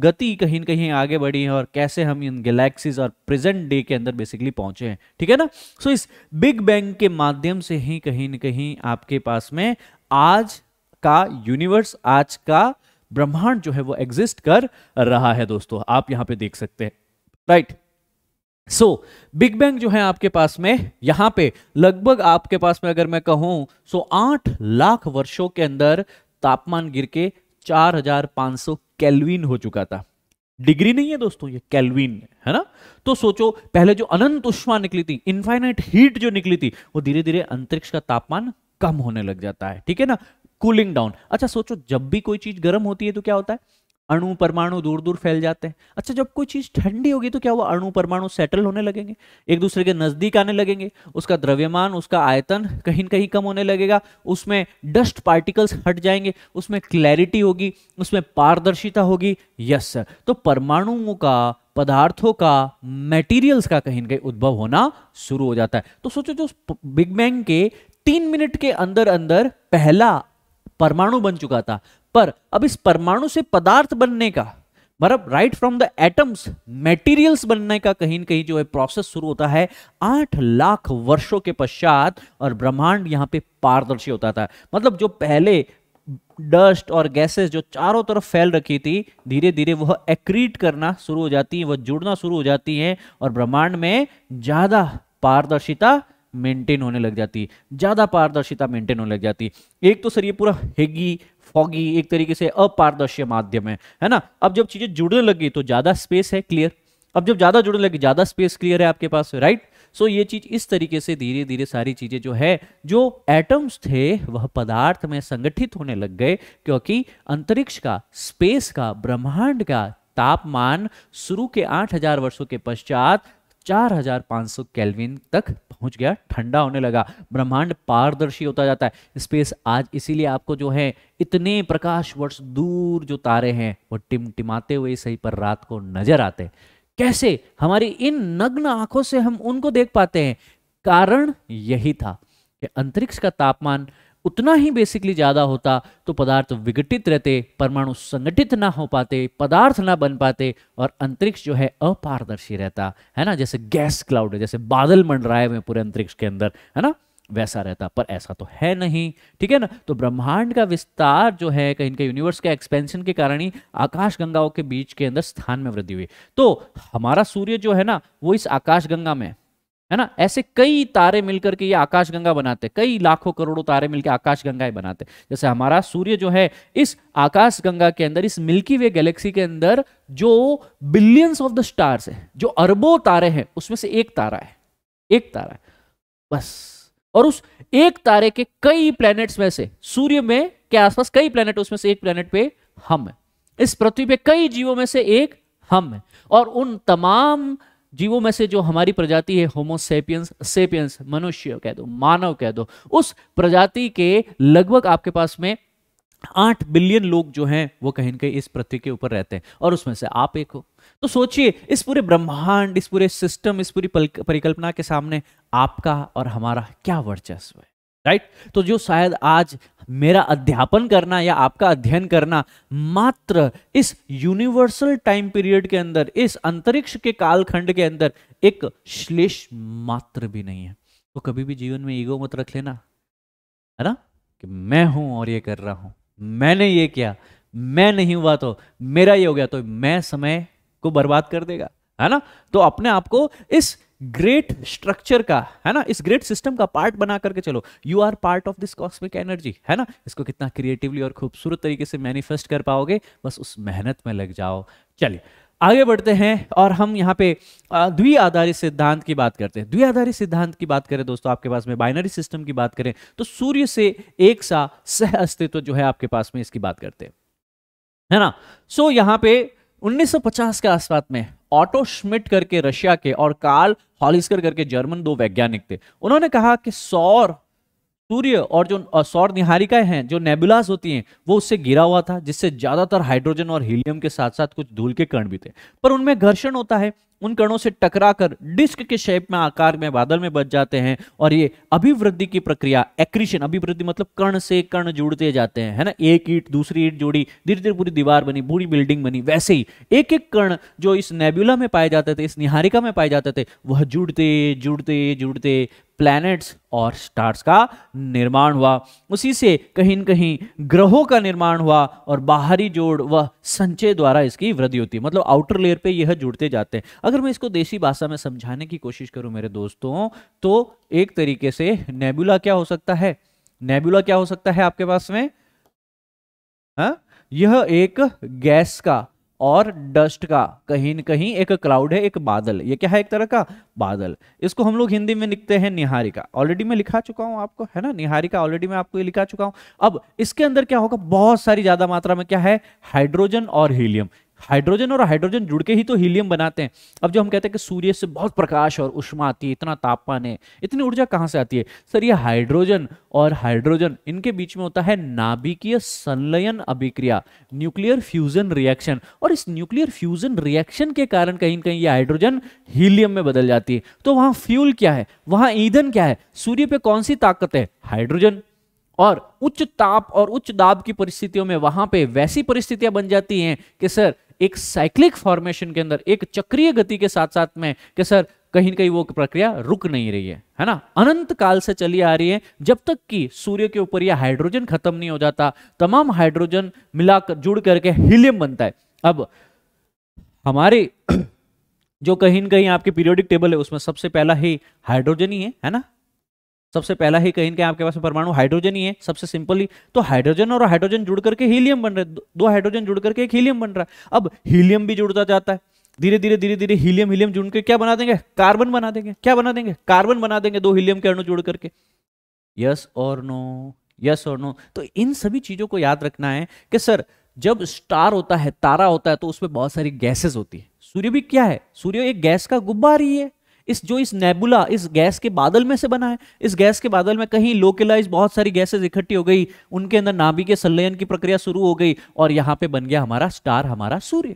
गति कहीं न कहीं आगे बढ़ी है और कैसे हम इन गैलेक्सीज और प्रेजेंट डे के अंदर बेसिकली पहुंचे हैं ठीक है ना सो इस बिग बैंग के माध्यम से ही कहीं न कहीं आपके पास में आज का यूनिवर्स आज का ब्रह्मांड जो है वो एग्जिस्ट कर रहा है दोस्तों आप यहां पे देख सकते हैं राइट सो बिग बैंग जो है आपके पास में यहां पे लगभग आपके पास में अगर मैं कहूं सो आठ लाख वर्षों के अंदर तापमान गिर के सौ केल्विन हो चुका था डिग्री नहीं है दोस्तों ये कैलविन है ना तो सोचो पहले जो अनंत उष्मा निकली थी इनफाइनाइट हीट जो निकली थी वो धीरे धीरे अंतरिक्ष का तापमान कम होने लग जाता है ठीक है ना कूलिंग डाउन अच्छा सोचो जब भी कोई चीज गर्म होती है तो क्या होता है अणु परमाणु दूर दूर फैल जाते हैं अच्छा जब कोई चीज ठंडी होगी तो क्या हुआ अणु परमाणु सेटल होने लगेंगे एक दूसरे के नजदीक आने लगेंगे उसका द्रव्यमान उसका आयतन कहीं कहीं कम होने लगेगा उसमें डस्ट पार्टिकल्स हट जाएंगे उसमें क्लैरिटी होगी उसमें पारदर्शिता होगी यस सर तो परमाणुओं का पदार्थों का मेटीरियल्स का कहीं कहीं उद्भव होना शुरू हो जाता है तो सोचो जो बिग बैंग के तीन मिनट के अंदर अंदर पहला परमाणु बन चुका था पर अब इस परमाणु से पदार्थ बनने का मतलब right from the atoms materials बनने का कहीं ना कहीं जो है प्रोसेस शुरू होता है आठ लाख वर्षों के पश्चात और ब्रह्मांड यहां पे पारदर्शी होता था मतलब जो पहले डस्ट और गैसेस जो चारों तरफ फैल रखी थी धीरे धीरे वह एक्रीट करना शुरू हो जाती है वह जुड़ना शुरू हो जाती है और ब्रह्मांड में ज़्यादा पारदर्शिता मेंटेन होने लग जाती है ज़्यादा पारदर्शिता मेंटेन होने लग जाती है एक तो सर ये पूरा हेगी फॉगी एक तरीके से अपारदर्शी माध्यम है है ना अब जब चीज़ें जुड़ने लगी तो ज़्यादा स्पेस है क्लियर अब जब ज़्यादा जुड़ने लगी ज़्यादा स्पेस क्लियर है आपके पास राइट सो ये चीज इस तरीके से धीरे धीरे सारी चीजें जो है जो एटम्स थे वह पदार्थ में संगठित होने लग गए क्योंकि अंतरिक्ष का स्पेस का ब्रह्मांड का तापमान शुरू के 8000 वर्षों के पश्चात 4500 केल्विन तक पहुंच गया ठंडा होने लगा ब्रह्मांड पारदर्शी होता जाता है स्पेस आज इसीलिए आपको जो है इतने प्रकाश वर्ष दूर जो तारे हैं वो टिमटिमाते हुए सही पर रात को नजर आते कैसे हमारी इन नग्न आंखों से हम उनको देख पाते हैं कारण यही था कि अंतरिक्ष का तापमान उतना ही बेसिकली ज्यादा होता तो पदार्थ विघटित रहते परमाणु संगठित ना हो पाते पदार्थ ना बन पाते और अंतरिक्ष जो है अपारदर्शी रहता है ना जैसे गैस क्लाउड है जैसे बादल मंडराए हुए पूरे अंतरिक्ष के अंदर है ना वैसा रहता पर ऐसा तो है नहीं ठीक है ना तो ब्रह्मांड का विस्तार जो है कहीं कहीं यूनिवर्स के एक्सपेंशन के कारण ही आकाश गंगाओं के बीच के अंदर स्थान में वृद्धि हुई तो हमारा सूर्य जो है ना वो इस आकाश गंगा में है ना ऐसे कई तारे मिलकर के ये आकाशगंगा बनाते हैं कई लाखों करोड़ों तारे मिलकर आकाशगंगाएं बनाते हैं जैसे हमारा सूर्य जो है इस आकाशगंगा के अंदर इस मिल्की वे गैलेक्सी के अंदर जो बिलियंस ऑफ द स्टार्स है जो अरबों तारे हैं उसमें से एक तारा है एक तारा है बस और उस एक तारे के कई प्लैनेट्स में से सूर्य में के आसपास कई प्लैनेट उसमें से एक प्लैनेट पे हम है इस पृथ्वी पे कई जीवों में से एक हम है और उन तमाम जीवों में से जो हमारी प्रजाति है होमोसेपियंस सेपियंस मनुष्य कह दो मानव कह दो उस प्रजाति के लगभग आपके पास में आठ बिलियन लोग जो हैं वो कहीं ना कहीं इस पृथ्वी के ऊपर रहते हैं और उसमें से आप एक हो तो सोचिए इस पूरे ब्रह्मांड इस पूरे सिस्टम इस पूरी परिकल्पना के सामने आपका और हमारा क्या वर्चस्व है राइट तो जो शायद आज मेरा अध्यापन करना या आपका अध्ययन करना मात्र इस यूनिवर्सल टाइम पीरियड के अंदर इस अंतरिक्ष के कालखंड के अंदर एक श्लेष मात्र भी नहीं है तो कभी भी जीवन में ईगो मत रख लेना है ना कि मैं हूं और ये कर रहा हूं मैंने ये किया मैं नहीं हुआ तो मेरा ये हो गया तो मैं समय को बर्बाद कर देगा है ना तो अपने आप को इस ग्रेट स्ट्रक्चर का है ना इस ग्रेट सिस्टम का पार्ट बना करके चलो you are part of this cosmic energy है ना इसको कितना क्रिएटिवली और खूबसूरत तरीके से मैनिफेस्ट कर पाओगे बस उस मेहनत में लग जाओ चलिए आगे बढ़ते हैं और हम यहाँ पे द्वि आधारित सिद्धांत की बात करते हैं द्वि आधारित सिद्धांत की बात करें दोस्तों आपके पास में बाइनरी सिस्टम की बात करें तो सूर्य से एक सा सह अस्तित्व जो है आपके पास में इसकी बात करते हैं है ना सो so, यहाँ पे 1950 के आसपास में ऑटो स्मिट करके रशिया के और कार्ल हॉलिस्कर करके जर्मन दो वैज्ञानिक थे उन्होंने कहा कि सौर सूर्य और जो सौर निहारिकाएं हैं जो नेबुलास होती हैं वो उससे गिरा हुआ था जिससे ज्यादातर हाइड्रोजन और हीलियम के साथ साथ कुछ धूल के कण भी थे पर उनमें घर्षण होता है उन कणों से टकराकर डिस्क के शेप में आकार में बादल में बच जाते हैं और ये अभिवृद्धि की प्रक्रिया एक्रीशन अभिवृद्धि मतलब कर्ण से कर्ण जुड़ते जाते हैं है ना एक ईट दूसरी ईट जोड़ी धीरे धीरे पूरी दीवार बनी पूरी बिल्डिंग बनी वैसे ही एक एक कर्ण जो इस नेबुला में पाए जाते थे इस निहारिका में पाए जाते थे वह जुड़ते जुड़ते जुड़ते प्लैनेट्स और स्टार्स का निर्माण हुआ उसी से कहीं न कहीं ग्रहों का निर्माण हुआ और बाहरी जोड़ वह संचय द्वारा इसकी वृद्धि होती है मतलब आउटर लेयर पे यह जुड़ते जाते हैं अगर मैं इसको देसी भाषा में समझाने की कोशिश करूं मेरे दोस्तों तो एक तरीके से नेबुला क्या हो सकता है नेबुला क्या हो सकता है आपके पास में हा? यह एक गैस का और डस्ट का कहीं न कहीं एक क्लाउड है एक बादल ये क्या है एक तरह का बादल इसको हम लोग हिंदी में लिखते हैं निहारिका ऑलरेडी मैं लिखा चुका हूं आपको है ना निहारिका ऑलरेडी मैं आपको ये लिखा चुका हूं अब इसके अंदर क्या होगा बहुत सारी ज्यादा मात्रा में क्या है हाइड्रोजन और हीलियम हाइड्रोजन और हाइड्रोजन जुड़ के ही तो हीलियम बनाते हैं अब जो हम कहते हैं कि सूर्य से बहुत प्रकाश और उष्मा आती है इतना तापमान है इतनी ऊर्जा कहाँ से आती है सर ये हाइड्रोजन और हाइड्रोजन इनके बीच में होता है नाभिकीय संलयन अभिक्रिया न्यूक्लियर फ्यूजन रिएक्शन और इस न्यूक्लियर फ्यूजन रिएक्शन के कारण कहीं कहीं ये हाइड्रोजन हीलियम में बदल जाती है तो वहाँ फ्यूल क्या है वहाँ ईंधन क्या है सूर्य पे कौन सी ताकत है हाइड्रोजन और उच्च ताप और उच्च दाब की परिस्थितियों में वहां पे वैसी परिस्थितियां बन जाती हैं कि सर एक साइक्लिक फॉर्मेशन के अंदर एक चक्रीय गति के साथ साथ में कि सर कहीं कहीं वो प्रक्रिया रुक नहीं रही है है ना अनंत काल से चली आ रही है जब तक कि सूर्य के ऊपर यह हाइड्रोजन खत्म नहीं हो जाता तमाम हाइड्रोजन मिलाकर जुड़ करके हीलियम बनता है अब हमारे [clears throat] जो कहीं ना कहीं आपके पीरियोडिक टेबल है उसमें सबसे पहला ही हाइड्रोजन ही है है ना सबसे पहला ही कहीं आपके पास परमाणु हाइड्रोजन ही है सबसे सिंपल ही तो हाइड्रोजन और हाइड्रोजन जुड़ करके हीलियम बन रहे दो हाइड्रोजन जुड़ करके एक हीलियम बन रहा है अब हीलियम भी जुड़ता जाता है धीरे धीरे धीरे धीरे हीलियम हीलियम जुड़ के क्या बना देंगे कार्बन बना देंगे क्या बना देंगे कार्बन बना देंगे दो हीलियम के अणु जुड़ करके यस और नो यस और नो तो इन सभी चीजों को याद रखना है कि सर जब स्टार होता है तारा होता है तो उसमें बहुत सारी गैसेस होती है सूर्य भी क्या है सूर्य एक गैस का गुब्बार ही है इस जो इस नेबुला इस गैस के बादल में से बना है इस गैस के बादल में कहीं लोकलाइज बहुत सारी गैसेज इकट्ठी हो गई उनके अंदर नाभि के संलयन की प्रक्रिया शुरू हो गई और यहां पे बन गया हमारा स्टार हमारा सूर्य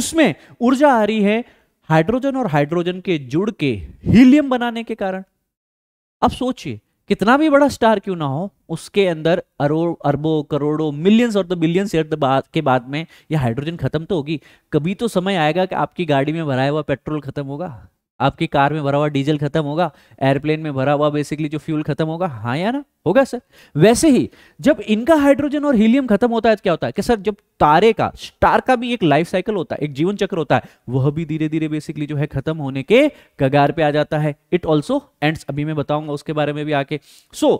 उसमें ऊर्जा आ रही है हाइड्रोजन और हाइड्रोजन के जुड़ के हीलियम बनाने के कारण अब सोचिए कितना भी बड़ा स्टार क्यों ना हो उसके अंदर अरोड़ अरबों करोड़ों मिलियंस और द बिलियंस ईयर बाद के बाद में यह हाइड्रोजन खत्म तो होगी कभी तो समय आएगा कि आपकी गाड़ी में भराया हुआ पेट्रोल खत्म होगा आपकी कार में भरा हुआ डीजल खत्म होगा एयरप्लेन में भरा हुआ बेसिकली जो फ्यूल खत्म होगा हाँ या ना होगा सर वैसे ही जब इनका हाइड्रोजन और हीलियम खत्म होता है तो क्या होता है कि सर जब तारे का स्टार का भी एक लाइफ साइकिल होता है एक जीवन चक्र होता है वह भी धीरे धीरे बेसिकली जो है खत्म होने के कगार पे आ जाता है इट ऑल्सो एंड अभी मैं बताऊंगा उसके बारे में भी आके सो so,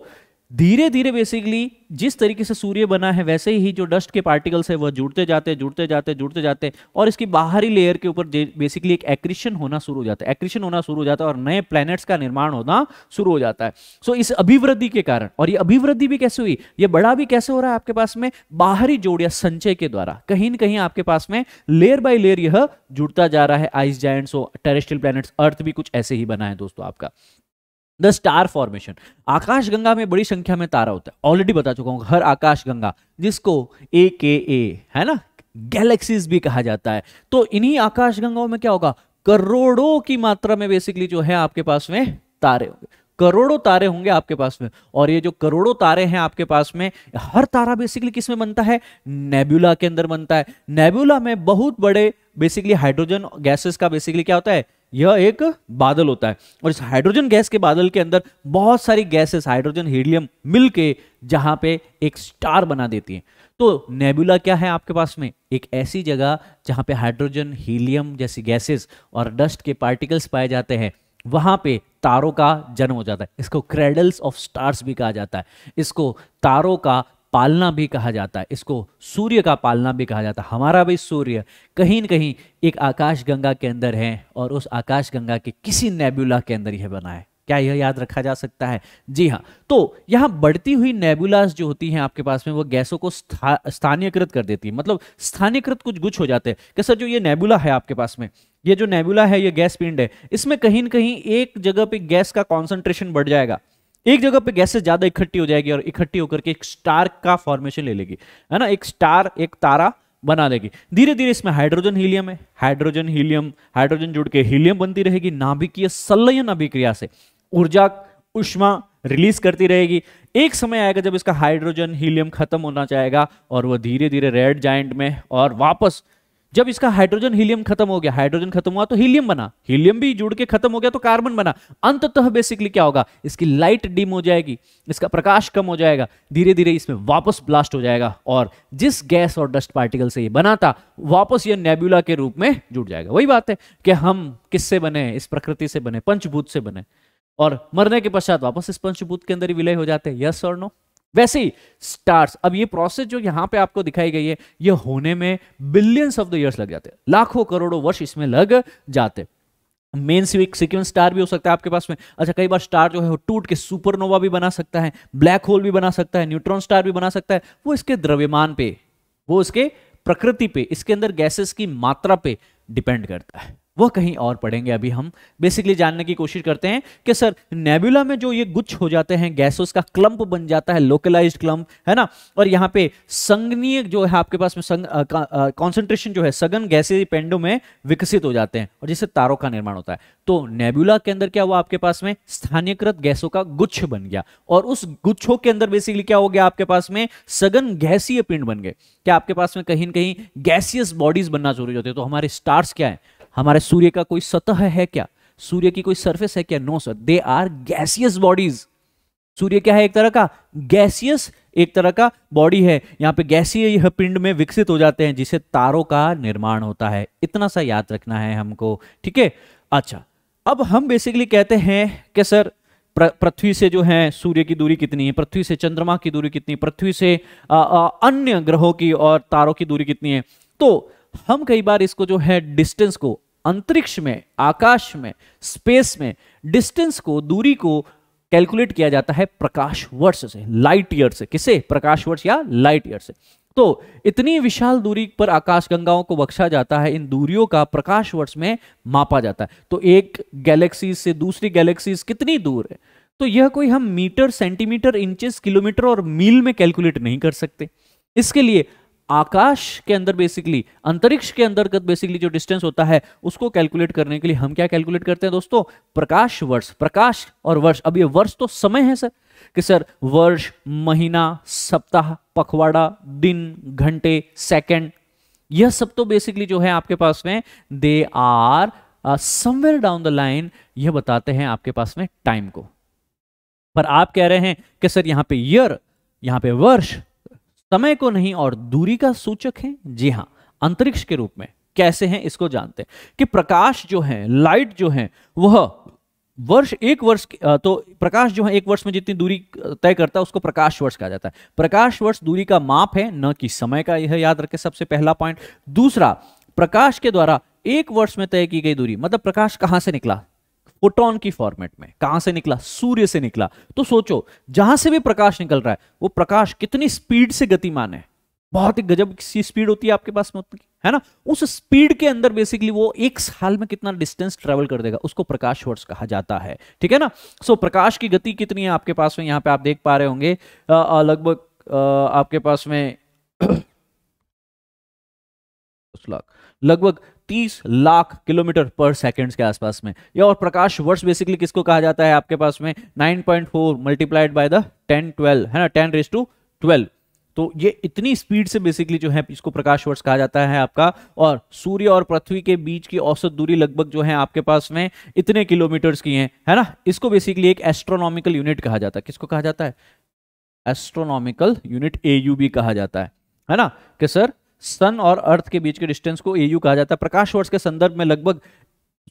धीरे धीरे बेसिकली जिस तरीके से सूर्य बना है वैसे ही जो डस्ट के पार्टिकल्स है वह जुड़ते जाते जुड़ते जाते जुड़ते जाते और इसकी बाहरी लेयर के ऊपर बेसिकली एक एक्रिशन होना शुरू हो जाता है एक्रिशन होना शुरू हो जाता है और नए प्लैनेट्स का निर्माण होना शुरू हो जाता है सो इस अभिवृद्धि के कारण और ये अभिवृद्धि भी कैसे हुई ये बड़ा भी कैसे हो रहा है आपके पास में बाहरी जोड़ या संचय के द्वारा कहीं ना कहीं आपके पास में लेयर बाई लेयर यह जुड़ता जा रहा है आइस जायंट्स हो टेरेस्ट्रियल प्लैनेट्स अर्थ भी कुछ ऐसे ही बना है दोस्तों आपका द स्टार फॉर्मेशन आकाशगंगा में बड़ी संख्या में तारा होता है ऑलरेडी बता चुका हूं हर आकाशगंगा जिसको ए के ए है ना गैलेक्सीज भी कहा जाता है तो इन्हीं आकाशगंगाओं में क्या होगा करोड़ों की मात्रा में बेसिकली जो है आपके पास में तारे होंगे करोड़ों तारे होंगे आपके पास में और ये जो करोड़ों तारे हैं आपके पास में हर तारा बेसिकली किसमें बनता है नेब्यूला के अंदर बनता है नेब्यूला में बहुत बड़े बेसिकली हाइड्रोजन गैसेस का बेसिकली क्या होता है यह एक बादल होता है और इस हाइड्रोजन गैस के बादल के अंदर बहुत सारी गैसेस हाइड्रोजन हीलियम मिलके जहां पे एक स्टार बना देती हैं तो नेबुला क्या है आपके पास में एक ऐसी जगह जहां पे हाइड्रोजन हीलियम जैसी गैसेस और डस्ट के पार्टिकल्स पाए जाते हैं वहां पे तारों का जन्म हो जाता है इसको क्रेडल्स ऑफ स्टार्स भी कहा जाता है इसको तारों का पालना भी कहा जाता है इसको सूर्य का पालना भी कहा जाता है हमारा भी सूर्य कहीं न कहीं एक आकाश गंगा के अंदर है और उस आकाश गंगा के किसी नेबुला के अंदर यह बना है क्या यह याद रखा जा सकता है जी हाँ तो यहाँ बढ़ती हुई नेबुलास जो होती हैं आपके पास में वो गैसों को स्था, स्थानीयकृत कर देती है मतलब स्थानीयकृत कुछ गुछ हो जाते हैं कि सर जो ये नेबुला है आपके पास में ये जो नेबुला है ये गैस पिंड है इसमें कहीं ना कहीं एक जगह पे गैस का कॉन्सेंट्रेशन बढ़ जाएगा एक जगह पे गैसेस ज्यादा इकट्ठी हो जाएगी और इकट्ठी होकर के एक स्टार का फॉर्मेशन ले लेगी है ना एक स्टार एक तारा बना देगी धीरे धीरे इसमें हाइड्रोजन हीलियम है हाइड्रोजन हीलियम हाइड्रोजन जुड़ के हीलियम बनती रहेगी नाभिकीय संलयन अभिक्रिया से ऊर्जा उष्मा रिलीज करती रहेगी एक समय आएगा जब इसका हाइड्रोजन हीलियम खत्म होना चाहेगा और वह धीरे धीरे रेड जाइंट में और वापस जब इसका हाइड्रोजन हीलियम खत्म हो गया हाइड्रोजन खत्म हुआ तो हीलियम बना हीलियम भी जुड़ के खत्म हो गया तो कार्बन बना अंततः बेसिकली क्या होगा इसकी लाइट डिम हो जाएगी इसका प्रकाश कम हो जाएगा धीरे धीरे इसमें वापस ब्लास्ट हो जाएगा और जिस गैस और डस्ट पार्टिकल से ये बना था वापस ये नेब्यूला के रूप में जुड़ जाएगा वही बात है कि हम किससे बने इस प्रकृति से बने पंचभूत से बने और मरने के पश्चात वापस इस पंचभूत के अंदर ही विलय हो जाते हैं यस और नो वैसे ही स्टार्स अब ये प्रोसेस जो यहां पे आपको दिखाई गई है ये होने में बिलियंस ऑफ द ईयर्स लग जाते हैं लाखों करोड़ों वर्ष इसमें लग जाते हैं मेन सिक्वेंस स्टार भी हो सकता है आपके पास में अच्छा कई बार स्टार जो है वो टूट के सुपरनोवा भी बना सकता है ब्लैक होल भी बना सकता है न्यूट्रॉन स्टार भी बना सकता है वो इसके द्रव्यमान पे वो इसके प्रकृति पे इसके अंदर गैसेस की मात्रा पे डिपेंड करता है वह कहीं और पढ़ेंगे अभी हम बेसिकली जानने की कोशिश करते हैं कि सर नेबुला में जो ये गुच्छ हो जाते हैं गैसोस का क्लंप बन जाता है लोकलाइज क्लंप है ना और यहाँ पे संगनीय जो है आपके पास में संग कॉन्सेंट्रेशन जो है सघन गैसीय पेंडो में विकसित हो जाते हैं और जिससे तारों का निर्माण होता है तो नेबुला के अंदर क्या हुआ आपके पास में स्थानीयकृत गैसों का गुच्छ बन गया और उस गुच्छों के अंदर बेसिकली क्या हो गया आपके पास में सघन गैसीय पिंड बन गए क्या आपके पास में कहीं ना कहीं गैसियस बॉडीज बनना जरूरी होते हैं तो हमारे स्टार्स क्या है हमारे सूर्य का कोई सतह है क्या सूर्य की कोई सरफेस है क्या no sir they are gaseous bodies सूर्य क्या है एक तरह का गैसियस एक तरह का बॉडी है यहां पे गैसीय पिंड में विकसित हो जाते हैं जिसे तारों का निर्माण होता है इतना सा याद रखना है हमको ठीक है अच्छा अब हम बेसिकली कहते हैं कि सर पृथ्वी से जो है सूर्य की दूरी कितनी है पृथ्वी से चंद्रमा की दूरी कितनी पृथ्वी से आ, आ, अन्य ग्रहों की और तारों की दूरी कितनी है तो हम कई बार इसको जो है डिस्टेंस को अंतरिक्ष में आकाश में स्पेस में डिस्टेंस को दूरी को कैलकुलेट किया जाता है प्रकाश वर्ष से लाइट ईयर से किसे प्रकाश वर्ष या लाइट ईयर से तो इतनी विशाल दूरी पर आकाशगंगाओं को बख्शा जाता है इन दूरियों का प्रकाश वर्ष में मापा जाता है तो एक गैलेक्सी से दूसरी गैलेक्सी कितनी दूर है तो यह कोई हम मीटर सेंटीमीटर इंचेस किलोमीटर और मील में कैलकुलेट नहीं कर सकते इसके लिए आकाश के अंदर बेसिकली अंतरिक्ष के अंदर बेसिकली जो डिस्टेंस होता है उसको कैलकुलेट करने के लिए हम क्या कैलकुलेट करते हैं दोस्तों प्रकाश वर्ष प्रकाश और वर्ष अब ये वर्ष तो समय है सर कि सर वर्ष महीना सप्ताह पखवाड़ा दिन घंटे सेकंड यह सब तो बेसिकली जो है आपके पास में they are somewhere down the line यह बताते हैं आपके पास में टाइम को पर आप कह रहे हैं कि सर यहां पर ईयर यहां पर वर्ष समय को नहीं और दूरी का सूचक है जी हां अंतरिक्ष के रूप में कैसे हैं इसको जानते हैं कि प्रकाश जो है लाइट जो है वह वर्ष एक वर्ष तो प्रकाश जो है एक वर्ष में जितनी दूरी तय करता है उसको प्रकाश वर्ष कहा जाता है प्रकाश वर्ष दूरी का माप है न कि समय का यह याद रखें सबसे पहला पॉइंट दूसरा प्रकाश के द्वारा एक वर्ष में तय की गई दूरी मतलब प्रकाश कहां से निकला फोटोन की फॉर्मेट में कहां से निकला सूर्य से निकला तो सोचो जहां से भी प्रकाश निकल रहा है वो प्रकाश कितनी स्पीड से गतिमान है बहुत ही गजब सी स्पीड होती है आपके पास में उतनी है ना उस स्पीड के अंदर बेसिकली वो एक साल में कितना डिस्टेंस ट्रेवल कर देगा उसको प्रकाश वर्ष कहा जाता है ठीक है ना सो so, प्रकाश की गति कितनी है आपके पास में यहाँ पे आप देख पा रहे होंगे लगभग आपके पास में [coughs] लगभग तीस लाख किलोमीटर पर सेकेंड के आसपास में या और प्रकाश वर्ष बेसिकली किसको कहा जाता है आपके पास में 9.4 point four multiplied by the ten twelve है ना 10 रेस टू 12 तो ये इतनी स्पीड से बेसिकली जो है इसको प्रकाश वर्ष कहा जाता है आपका और सूर्य और पृथ्वी के बीच की औसत दूरी लगभग जो है आपके पास में इतने किलोमीटर्स की है है ना इसको बेसिकली एक एस्ट्रोनॉमिकल यूनिट कहा जाता है किसको कहा जाता है एस्ट्रोनॉमिकल यूनिट ए कहा जाता है है ना कि सर सन और अर्थ के बीच के डिस्टेंस को एयू कहा जाता है प्रकाश वर्ष के संदर्भ में लगभग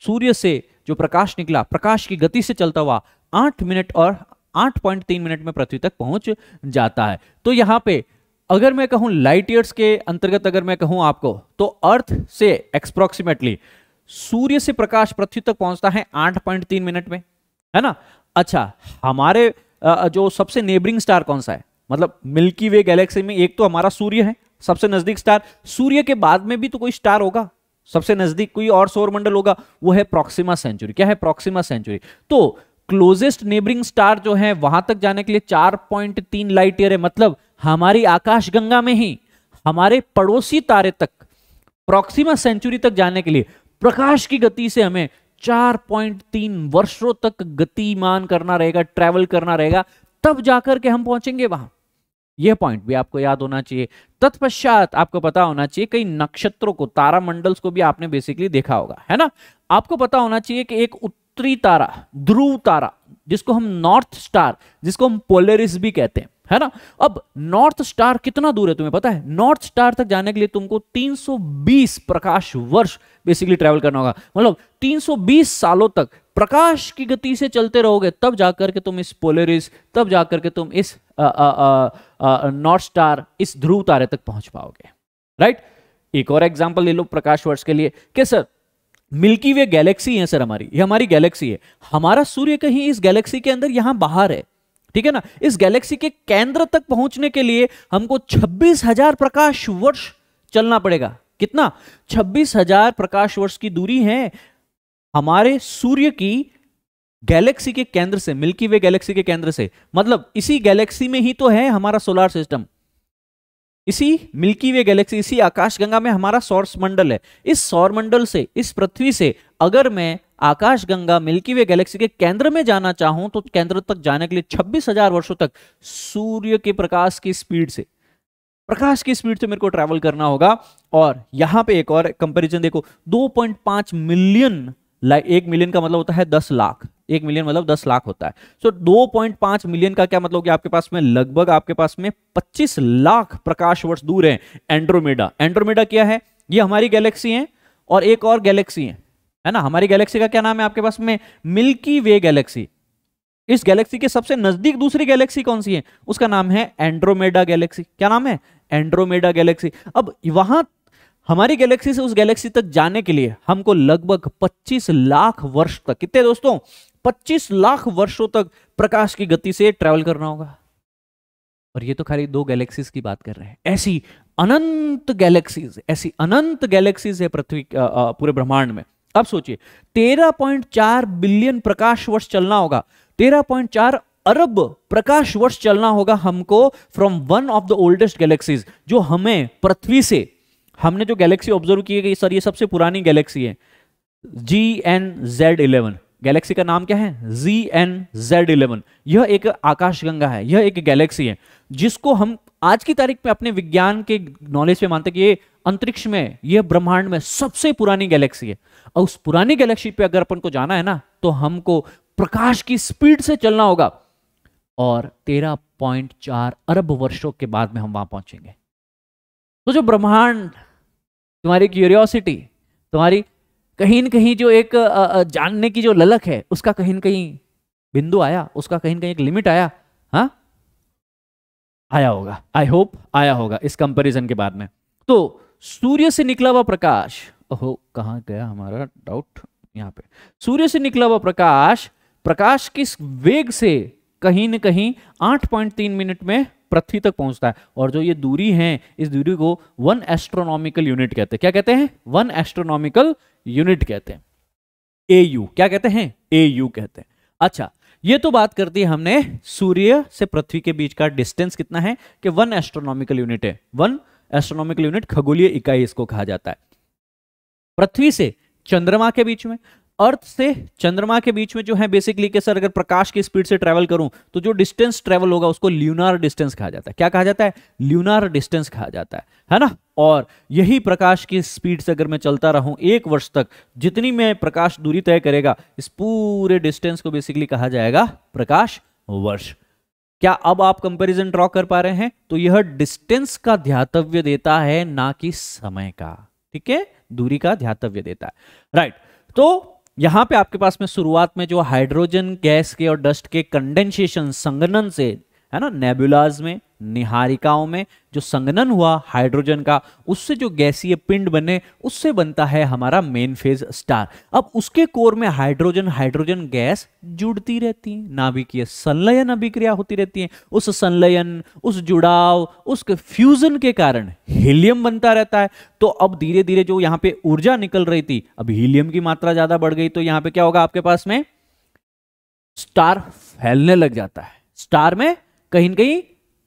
सूर्य से जो प्रकाश निकला प्रकाश की गति से चलता हुआ आठ मिनट और आठ पॉइंट तीन मिनट में पृथ्वी तक पहुंच जाता है तो यहां पे अगर मैं कहूं लाइट ईयर्स के अंतर्गत अगर मैं कहूं आपको तो अर्थ से एक्सप्रोक्सीमेटली सूर्य से प्रकाश पृथ्वी तक पहुंचता है आठ पॉइंट तीन मिनट में है ना अच्छा हमारे जो सबसे नेबरिंग स्टार कौन सा है मतलब मिल्की वे गैलेक्सी में एक तो हमारा सूर्य है सबसे नजदीक स्टार सूर्य के बाद में भी तो कोई स्टार होगा सबसे नजदीक कोई और सौर मंडल होगा वो है प्रोक्सीमा सेंचुरी क्या है प्रोक्सीमा सेंचुरी तो क्लोजेस्ट नेबरिंग स्टार जो है वहां तक जाने के लिए 4.3 लाइट ईयर है मतलब हमारी आकाशगंगा में ही हमारे पड़ोसी तारे तक प्रोक्सीमा सेंचुरी तक जाने के लिए प्रकाश की गति से हमें 4.3 वर्षों तक गतिमान करना रहेगा ट्रेवल करना रहेगा तब जाकर के हम पहुंचेंगे वहां यह पॉइंट भी आपको याद होना चाहिए तत्पश्चात आपको पता होना चाहिए कई नक्षत्रों को तारा मंडल्स को भी आपने बेसिकली देखा होगा है ना आपको पता होना चाहिए कि एक उत्तरी तारा ध्रुव तारा जिसको हम नॉर्थ स्टार जिसको हम पोलरिस भी कहते हैं है ना अब नॉर्थ स्टार कितना दूर है तुम्हें पता है नॉर्थ स्टार तक जाने के लिए तुमको 320 प्रकाश वर्ष बेसिकली ट्रेवल करना होगा मतलब 320 सालों तक प्रकाश की गति से चलते रहोगे तब जाकर के तुम इस पोलरिस तब जाकर के तुम इस नॉर्थ स्टार इस ध्रुव तारे तक पहुंच पाओगे राइट एक और एग्जाम्पल ले लो प्रकाश वर्ष के लिए के सर मिल्की वे गैलेक्सी है सर हमारी ये हमारी गैलेक्सी है हमारा सूर्य कहीं इस गैलेक्सी के अंदर यहां बाहर है ठीक है ना इस गैलेक्सी के केंद्र तक पहुंचने के लिए हमको छब्बीस हजार प्रकाश वर्ष चलना पड़ेगा कितना छब्बीस हजार प्रकाश वर्ष की दूरी है हमारे सूर्य की गैलेक्सी के केंद्र से मिल्की वे गैलेक्सी के केंद्र से मतलब इसी गैलेक्सी में ही तो है हमारा सोलार सिस्टम इसी मिल्की वे गैलेक्सी इसी आकाशगंगा में हमारा सौर मंडल है इस सौर मंडल से इस पृथ्वी से अगर मैं आकाशगंगा मिल्की वे गैलेक्सी के केंद्र में जाना चाहूं तो केंद्र तक जाने के लिए छब्बीस हजार वर्षों तक सूर्य के प्रकाश की स्पीड से प्रकाश की स्पीड से मेरे को ट्रैवल करना होगा और यहां पे एक और कंपेरिजन देखो दो मिलियन लाइक एक मिलियन का मतलब होता है दस लाख एक मिलियन मतलब दस लाख होता है सो दो पॉइंट पांच मिलियन का क्या मतलब कि आपके पास में लगभग आपके पास में पच्चीस लाख प्रकाश वर्ष दूर है एंड्रोमेडा एंड्रोमेडा क्या है ये हमारी गैलेक्सी है और एक और गैलेक्सी है है ना हमारी गैलेक्सी का क्या नाम है आपके पास में मिल्की वे गैलेक्सी इस गैलेक्सी के सबसे नजदीक दूसरी गैलेक्सी कौन सी है उसका नाम है एंड्रोमेडा गैलेक्सी क्या नाम है एंड्रोमेडा गैलेक्सी अब वहां हमारी गैलेक्सी से उस गैलेक्सी तक जाने के लिए हमको लगभग 25 लाख वर्ष तक कितने दोस्तों 25 लाख वर्षों तक प्रकाश की गति से ट्रेवल करना होगा और ये तो खाली दो गैलेक्सीज की बात कर रहे हैं ऐसी अनंत गैलेक्सीज ऐसी अनंत गैलेक्सीज है पृथ्वी पूरे ब्रह्मांड में अब सोचिए 13.4 बिलियन प्रकाश वर्ष चलना होगा 13.4 अरब प्रकाश वर्ष चलना होगा हमको from one of the oldest galaxies जो हमें पृथ्वी से हमने जो गैलेक्सी ऑब्जर्व की है कि सर ये सबसे पुरानी गैलेक्सी है G N Z eleven galaxy का नाम क्या है जी एन जेड इलेवन यह एक आकाशगंगा है यह एक गैलेक्सी है जिसको हम आज की तारीख में अपने विज्ञान के नॉलेज पे मानते हैं कि ये अंतरिक्ष में यह ब्रह्मांड में सबसे पुरानी गैलेक्सी है और उस पुरानी गैलेक्सी पे अगर अपन को जाना है ना तो हमको प्रकाश की स्पीड से चलना होगा और 13.4 अरब वर्षों के बाद में हम वहां पहुंचेंगे तो जो ब्रह्मांड तुम्हारी क्यूरियोसिटी तुम्हारी कहीं न कहीं जो एक जानने की जो ललक है उसका कहीं न कहीं बिंदु आया उसका कहीं न कहीं एक लिमिट आया हा? आया होगा आई होप आया होगा इस कंपैरिजन के बाद में तो सूर्य से निकला हुआ प्रकाश ओहो कहा गया हमारा डाउट यहां पे सूर्य से निकला हुआ प्रकाश प्रकाश किस वेग से कहीं न कहीं 8.3 मिनट में पृथ्वी तक पहुंचता है और जो ये दूरी है इस दूरी को वन एस्ट्रोनॉमिकल यूनिट कहते हैं क्या कहते हैं वन एस्ट्रोनॉमिकल यूनिट कहते हैं ए यू क्या कहते हैं ए यू कहते हैं अच्छा ये तो बात कर दी हमने सूर्य से पृथ्वी के बीच का डिस्टेंस कितना है कि वन एस्ट्रोनॉमिकल यूनिट है वन एस्ट्रोनॉमिकल यूनिट खगोलीय इकाई इसको कहा जाता है पृथ्वी से चंद्रमा के बीच में अर्थ से चंद्रमा के बीच में जो है बेसिकली के सर अगर प्रकाश की स्पीड से ट्रेवल करूं तो जो डिस्टेंस ट्रेवल होगा उसको ल्यूनार डिस्टेंस कहा जाता है क्या कहा जाता है ल्यूनार डिस्टेंस कहा जाता है है ना और यही प्रकाश की स्पीड से अगर मैं चलता रहूं एक वर्ष तक जितनी मैं प्रकाश दूरी तय करेगा इस पूरे डिस्टेंस को बेसिकली कहा जाएगा प्रकाश वर्ष क्या अब आप कंपेरिजन ड्रॉ कर पा रहे हैं तो यह डिस्टेंस का ध्यातव्य देता है ना कि समय का ठीक है दूरी का ध्यातव्य देता है राइट तो यहां पे आपके पास में शुरुआत में जो हाइड्रोजन गैस के और डस्ट के कंडेंसेशन संगनन से है ना नेबुलाज में निहारिकाओं में जो संगनन हुआ हाइड्रोजन का उससे जो गैसीय पिंड बने उससे बनता है हमारा मेन फेज स्टार अब उसके कोर में हाइड्रोजन हाइड्रोजन गैस जुड़ती रहती है नाभिकीय संलयन अभिक्रिया होती रहती है उस संलयन उस जुड़ाव उस फ्यूजन के कारण हीलियम बनता रहता है तो अब धीरे धीरे जो यहां पर ऊर्जा निकल रही थी अब हीलियम की मात्रा ज्यादा बढ़ गई तो यहां पर क्या होगा आपके पास में स्टार फैलने लग जाता है स्टार में कहीं ना कहीं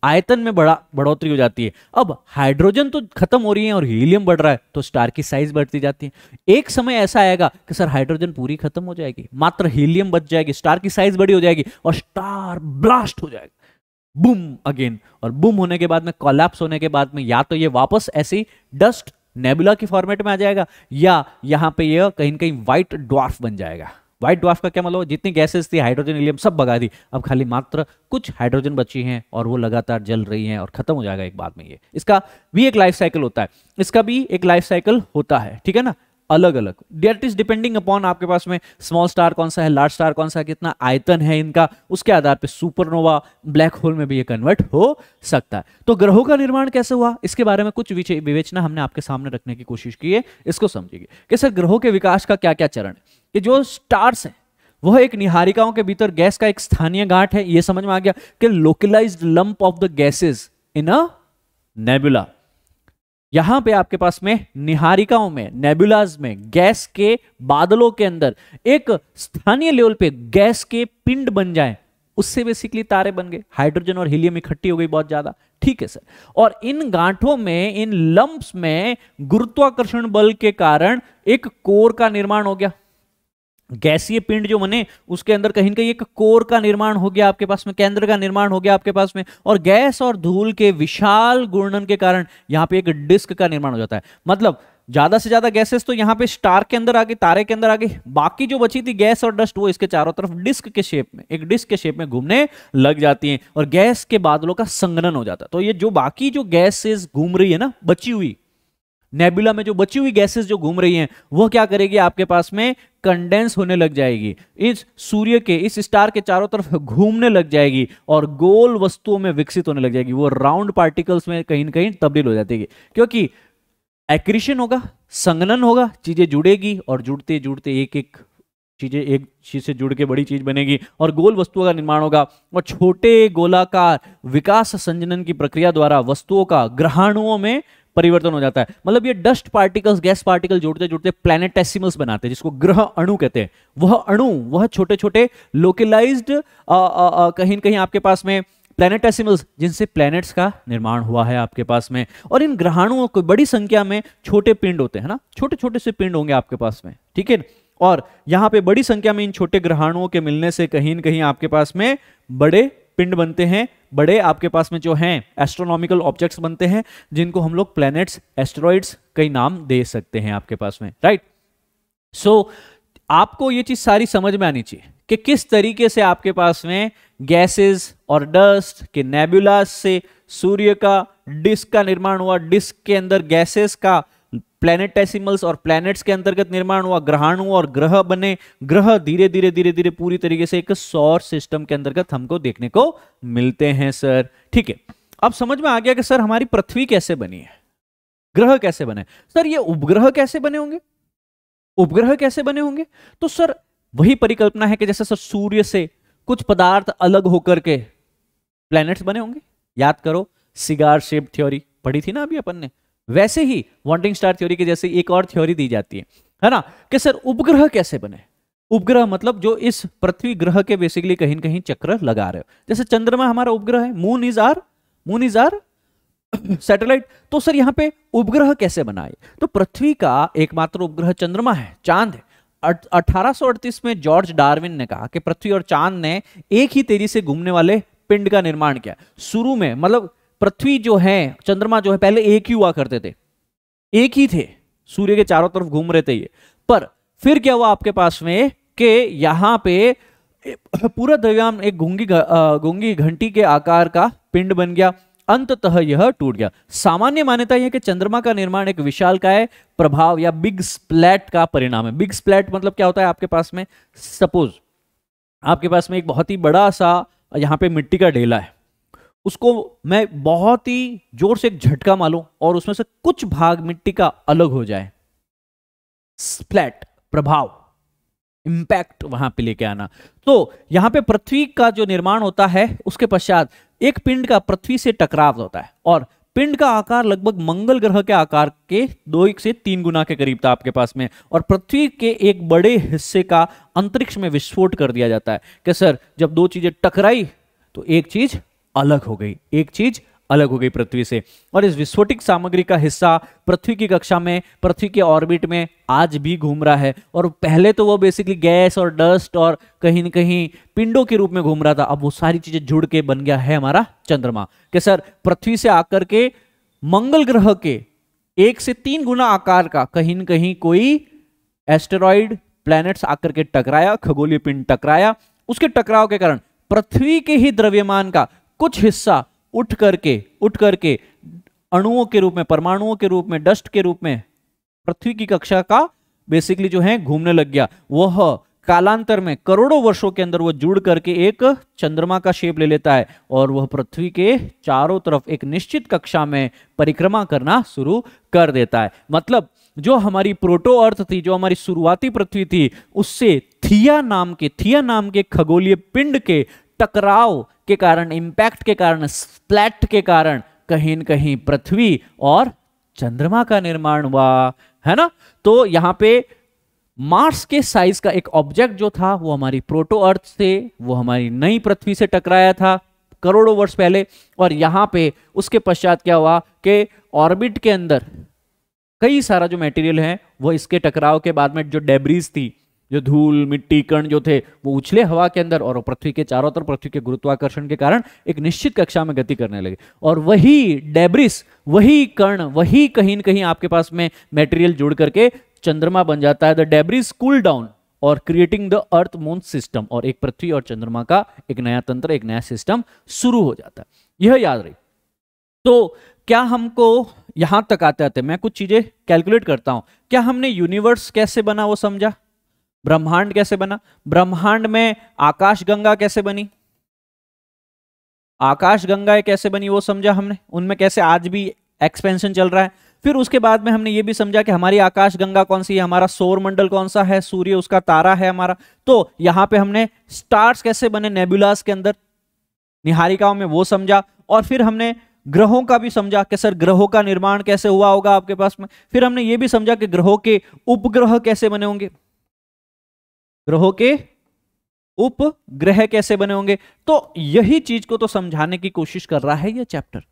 आयतन में बड़ा बढ़ोतरी हो जाती है अब हाइड्रोजन तो खत्म हो रही है और हीलियम बढ़ रहा है तो स्टार की साइज बढ़ती जाती है एक समय ऐसा आएगा कि सर हाइड्रोजन पूरी खत्म हो जाएगी मात्र हीलियम बच जाएगी स्टार की साइज बड़ी हो जाएगी और स्टार ब्लास्ट हो जाएगा बूम अगेन और बूम होने के बाद में कॉलैप्स होने के बाद में या तो ये वापस ऐसी डस्ट नेबुला की फॉर्मेट में आ जाएगा या यहां पे ये कहीं कहीं व्हाइट ड्वार्फ बन जाएगा व्हाइट ड्वाफ का क्या मतलब जितनी गैसेस थी हाइड्रोजन हीलियम सब भगा दी अब खाली मात्र कुछ हाइड्रोजन बची हैं और वो लगातार जल रही हैं और खत्म हो जाएगा एक बाद में ये इसका भी एक लाइफ साइकिल होता है इसका भी एक लाइफ साइकिल होता है ठीक है ना अलग अलग डेट इज डिपेंडिंग अपॉन आपके पास में स्मॉल स्टार कौन सा है लार्ज स्टार कौन सा कितना आयतन है इनका उसके आधार पे सुपरनोवा ब्लैक होल में भी ये कन्वर्ट हो सकता है तो ग्रहों का निर्माण कैसे हुआ इसके बारे में कुछ विवेचना हमने आपके सामने रखने की कोशिश की है इसको समझिए कि सर ग्रहों के विकास का क्या क्या चरण है ये जो स्टार्स हैं वह एक निहारिकाओं के भीतर गैस का एक स्थानीय गांठ है यह समझ में आ गया कि localise lump of the gases in a nebula यहां पे आपके पास में निहारिकाओं में नेबुलाज में गैस के बादलों के अंदर एक स्थानीय लेवल पे गैस के पिंड बन जाए उससे बेसिकली तारे बन गए हाइड्रोजन और हीलियम इकट्ठी हो गई बहुत ज्यादा ठीक है सर और इन गांठों में इन लंप्स में गुरुत्वाकर्षण बल के कारण एक कोर का निर्माण हो गया गैसीय पिंड जो बने उसके अंदर कहीं ना कहीं एक कोर का निर्माण हो गया आपके पास में केंद्र का निर्माण हो गया आपके पास में और गैस और धूल के विशाल गुणन के कारण यहाँ पे एक डिस्क का निर्माण हो जाता है मतलब ज्यादा से ज्यादा गैसेस तो यहाँ पे स्टार के अंदर आ गई तारे के अंदर आ गई बाकी जो बची थी गैस और डस्ट वो इसके चारों तरफ डिस्क के शेप में एक डिस्क के शेप में घूमने लग जाती है और गैस के बादलों का संगनन हो जाता है तो ये जो बाकी जो गैसेस घूम रही है ना बची हुई नेबुला में जो बची हुई गैसेस जो घूम रही हैं वह क्या करेगी आपके पास में कंडेंस होने लग जाएगी इस सूर्य के इस स्टार के चारों तरफ घूमने लग जाएगी और गोल वस्तुओं में विकसित होने लग जाएगी वो राउंड पार्टिकल्स में कहीं ना कहीं तब्दील हो जाती है क्योंकि एक्रिशन होगा संगनन होगा चीजें जुड़ेगी और जुड़ते जुड़ते एक एक चीजें एक चीज से जुड़ के बड़ी चीज बनेगी और गोल वस्तुओं का निर्माण होगा और छोटे गोलाकार विकास संजनन की प्रक्रिया द्वारा वस्तुओं का ग्रहाणुओं में परिवर्तन हो जाता है मतलब ये डस्ट पार्टिकल्स गैस पार्टिकल जुड़ते जुड़ते प्लेनेटेसिमल्स बनाते हैं जिसको ग्रह अणु कहते हैं वह अणु वह छोटे छोटे लोकलाइज्ड कहीं कहीं आपके पास में प्लेनेटेसिमल्स जिनसे प्लैनेट्स का निर्माण हुआ है आपके पास में और इन ग्रहाणुओं को बड़ी संख्या में छोटे पिंड होते हैं ना छोटे छोटे से पिंड होंगे आपके पास में ठीक है और यहां पे बड़ी संख्या में इन छोटे ग्रहाणुओं के मिलने से कहीं न कहीं आपके पास में बड़े पिंड बनते हैं बड़े आपके पास में जो हैं एस्ट्रोनॉमिकल ऑब्जेक्ट्स बनते हैं जिनको हम लोग प्लैनेट्स एस्ट्रॉइड्स कई नाम दे सकते हैं आपके पास में राइट सो so, आपको ये चीज सारी समझ में आनी चाहिए कि किस तरीके से आपके पास में गैसेस और डस्ट के नेबुलस से सूर्य का डिस्क का निर्माण हुआ डिस्क के अंदर गैसेस का प्लेनेटेसिमल्स और प्लैनेट्स के अंतर्गत निर्माण हुआ ग्रहाणु और ग्रह बने ग्रह धीरे धीरे धीरे धीरे पूरी तरीके से एक सौर सिस्टम के अंतर्गत हमको देखने को मिलते हैं सर ठीक है अब समझ में आ गया कि सर हमारी पृथ्वी कैसे बनी है ग्रह कैसे बने सर ये उपग्रह कैसे बने होंगे उपग्रह कैसे बने होंगे तो सर वही परिकल्पना है कि जैसे सर सूर्य से कुछ पदार्थ अलग होकर के प्लैनेट्स बने होंगे याद करो सिगार शेप थ्योरी पढ़ी थी ना अभी अपन ने वैसे ही वॉन्टिंग स्टार थ्योरी की जैसे एक और थ्योरी दी जाती है है ना कि सर उपग्रह कैसे बने उपग्रह मतलब जो इस पृथ्वी ग्रह के बेसिकली कहीं कहीं चक्र लगा रहे हो जैसे चंद्रमा हमारा उपग्रह है moon is our moon is our satellite तो सर यहां पे उपग्रह कैसे बनाए तो पृथ्वी का एकमात्र उपग्रह चंद्रमा है चांद है अठारह में जॉर्ज डार्विन ने कहा कि पृथ्वी और चांद ने एक ही तेजी से घूमने वाले पिंड का निर्माण किया शुरू में मतलब पृथ्वी जो है चंद्रमा जो है पहले एक ही हुआ करते थे एक ही थे सूर्य के चारों तरफ घूम रहे थे ये पर फिर क्या हुआ आपके पास में कि यहां पे पूरा द्रव्याम एक घूंगी घूंगी घंटी के आकार का पिंड बन गया अंततः यह टूट गया सामान्य मान्यता यह कि चंद्रमा का निर्माण एक विशाल का है प्रभाव या बिग स्प्लैट का परिणाम है बिग स्प्लैट मतलब क्या होता है आपके पास में सपोज आपके पास में एक बहुत ही बड़ा सा यहाँ पे मिट्टी का ढेला है उसको मैं बहुत ही जोर से एक झटका मालू और उसमें से कुछ भाग मिट्टी का अलग हो जाए स्प्लैट प्रभाव इंपैक्ट वहां पे लेके आना तो यहां पे पृथ्वी का जो निर्माण होता है उसके पश्चात एक पिंड का पृथ्वी से टकराव होता है और पिंड का आकार लगभग मंगल ग्रह के आकार के दो एक से तीन गुना के करीब था आपके पास में और पृथ्वी के एक बड़े हिस्से का अंतरिक्ष में विस्फोट कर दिया जाता है कि सर जब दो चीजें टकराई तो एक चीज अलग हो गई एक चीज अलग हो गई पृथ्वी से और इस विस्फोटिक सामग्री का हिस्सा पृथ्वी की कक्षा में पृथ्वी के ऑर्बिट में आज भी घूम रहा है और पहले तो वो बेसिकली गैस और डस्ट और कहीं ना कहीं पिंडों के रूप में घूम रहा था अब वो सारी चीजें जुड़ के बन गया है हमारा चंद्रमा कि सर पृथ्वी से आकर के मंगल ग्रह के एक से तीन गुना आकार का कहीं ना कहीं कोई एस्टेरॉइड प्लैनेट्स आकर के टकराया खगोलीय पिंड टकराया उसके टकराव के कारण पृथ्वी के ही द्रव्यमान का कुछ हिस्सा उठ करके उठ करके अणुओं के रूप में परमाणुओं के रूप में डस्ट के रूप में पृथ्वी की कक्षा का बेसिकली जो है घूमने लग गया वह कालांतर में करोड़ों वर्षों के अंदर वह जुड़ करके एक चंद्रमा का शेप ले लेता है और वह पृथ्वी के चारों तरफ एक निश्चित कक्षा में परिक्रमा करना शुरू कर देता है मतलब जो हमारी प्रोटो अर्थ थी जो हमारी शुरुआती पृथ्वी थी उससे थिया नाम के थिया नाम के खगोलीय पिंड के टकराव के कारण इंपैक्ट के कारण स्प्लैट के कारण कहीं न कहीं पृथ्वी और चंद्रमा का निर्माण हुआ है ना तो यहां पे मार्स के साइज का एक ऑब्जेक्ट जो था वो हमारी प्रोटो अर्थ से वो हमारी नई पृथ्वी से टकराया था करोड़ों वर्ष पहले और यहां पे उसके पश्चात क्या हुआ कि ऑर्बिट के अंदर कई सारा जो मटेरियल है वो इसके टकराव के बाद में जो डेब्रीज थी जो धूल मिट्टी कण जो थे वो उछले हवा के अंदर और पृथ्वी के चारों तरफ पृथ्वी के गुरुत्वाकर्षण के कारण एक निश्चित कक्षा में गति करने लगे और वही डेब्रिस वही कण वही कहीं न कहीं आपके पास में मेटेरियल जुड़ करके चंद्रमा बन जाता है द डेब्रिस कूल डाउन और creating the earth moon system और एक पृथ्वी और चंद्रमा का एक नया तंत्र एक नया सिस्टम शुरू हो जाता है यह याद रही तो क्या हमको यहां तक आते आते मैं कुछ चीजें कैलकुलेट करता हूं क्या हमने यूनिवर्स कैसे बना वो समझा ब्रह्मांड कैसे बना ब्रह्मांड में आकाश गंगा कैसे बनी आकाश गंगा कैसे बनी वो समझा हमने उनमें कैसे आज भी एक्सपेंशन चल रहा है फिर उसके बाद में हमने ये भी समझा कि हमारी आकाश गंगा कौन सी है हमारा सौर मंडल कौन सा है सूर्य उसका तारा है हमारा तो यहां पे हमने स्टार्स कैसे बने नेबुलास के अंदर निहारिकाओं में वो समझा और फिर हमने ग्रहों का भी समझा कि सर ग्रहों का निर्माण कैसे हुआ होगा आपके पास में फिर हमने ये भी समझा कि ग्रहों के उपग्रह कैसे बने होंगे ग्रहों के उपग्रह कैसे बने होंगे तो यही चीज को तो समझाने की कोशिश कर रहा है यह चैप्टर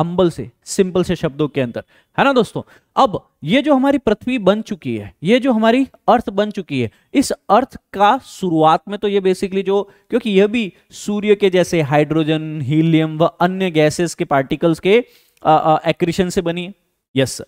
हम्बल से सिंपल से शब्दों के अंदर है ना दोस्तों अब ये जो हमारी पृथ्वी बन चुकी है ये जो हमारी अर्थ बन चुकी है इस अर्थ का शुरुआत में तो ये बेसिकली जो क्योंकि यह भी सूर्य के जैसे हाइड्रोजन हीलियम व अन्य गैसेस के पार्टिकल्स के एक्रिशन से बनी है यस सर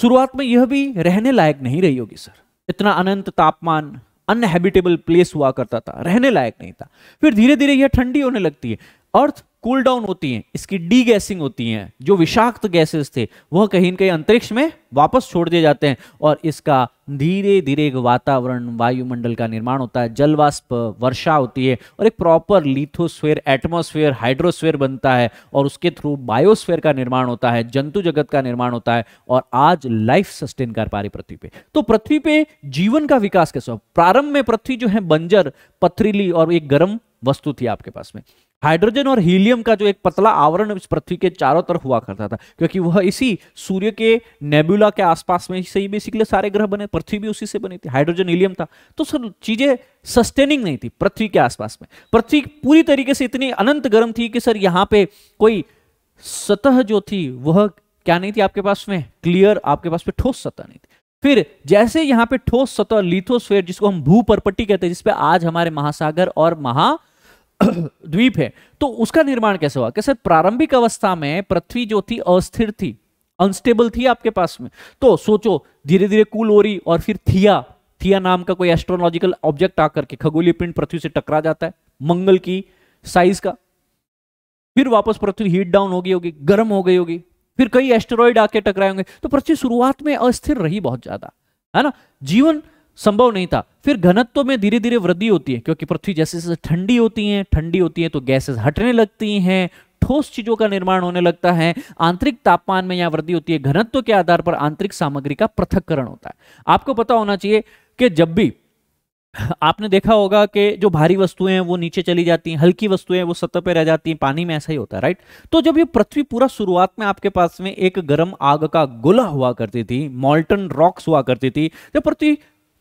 शुरुआत में यह भी रहने लायक नहीं रही होगी सर इतना अनंत तापमान अनहैबिटेबल प्लेस हुआ करता था रहने लायक नहीं था फिर धीरे धीरे यह ठंडी होने लगती है अर्थ कूल डाउन होती हैं इसकी डी गैसिंग होती हैं जो विषाक्त गैसेस थे वह कहीं ना कहीं अंतरिक्ष में वापस छोड़ दिए जाते हैं और इसका धीरे धीरे वातावरण वायुमंडल का निर्माण होता है जलवाष्प वर्षा होती है और एक प्रॉपर लिथोस्फेयर एटमोस्फेयर हाइड्रोस्फेयर बनता है और उसके थ्रू बायोस्फेयर का निर्माण होता है जंतु जगत का निर्माण होता है और आज लाइफ सस्टेन कर पा रही पृथ्वी पे तो पृथ्वी पे जीवन का विकास कैसा प्रारंभ में पृथ्वी जो है बंजर पथरीली और एक गर्म वस्तु थी आपके पास में हाइड्रोजन और हीलियम का जो एक पतला आवरण इस पृथ्वी के चारों तरफ हुआ करता था क्योंकि वह इसी सूर्य के नेबुला के आसपास में ही सही बेसिकली सारे ग्रह बने पृथ्वी भी उसी से बनी थी हाइड्रोजन हीलियम था तो सर चीजें सस्टेनिंग नहीं थी पृथ्वी के आसपास में पृथ्वी पूरी तरीके से इतनी अनंत गर्म थी कि सर यहाँ पे कोई सतह जो थी वह क्या नहीं थी आपके पास में क्लियर आपके पास में ठोस सतह नहीं थी फिर जैसे यहाँ पे ठोस सतह लिथोस्फेयर जिसको हम भूपर्पटी कहते हैं जिसपे आज हमारे महासागर और महा [coughs] द्वीप है तो उसका निर्माण कैसे हुआ कैसे प्रारंभिक अवस्था में पृथ्वी जो थी अस्थिर थी अनस्टेबल थी आपके पास में तो सोचो धीरे धीरे कूल हो रही और फिर थिया थिया नाम का कोई एस्ट्रोलॉजिकल ऑब्जेक्ट आकर के खगोलीय पिंड पृथ्वी से टकरा जाता है मंगल की साइज का फिर वापस पृथ्वी हीट डाउन हो गई होगी गर्म हो गई होगी फिर कई एस्टेरॉइड आके टकराए होंगे तो पृथ्वी शुरुआत में अस्थिर रही बहुत ज्यादा है ना जीवन संभव नहीं था फिर घनत्व में धीरे धीरे वृद्धि होती है क्योंकि पृथ्वी जैसे जैसे ठंडी होती है ठंडी होती है तो गैसेस हटने लगती हैं ठोस चीजों का निर्माण होने लगता है आंतरिक तापमान में यहां वृद्धि होती है घनत्व के आधार पर आंतरिक सामग्री का पृथककरण होता है आपको पता होना चाहिए कि जब भी आपने देखा होगा कि जो भारी वस्तुएं हैं वो नीचे चली जाती हैं हल्की वस्तुएं वो सतह पे रह जाती हैं पानी में ऐसा ही होता है राइट तो जब ये पृथ्वी पूरा शुरुआत में आपके पास में एक गर्म आग का गोला हुआ करती थी मॉल्टन रॉक्स हुआ करती थी जब पृथ्वी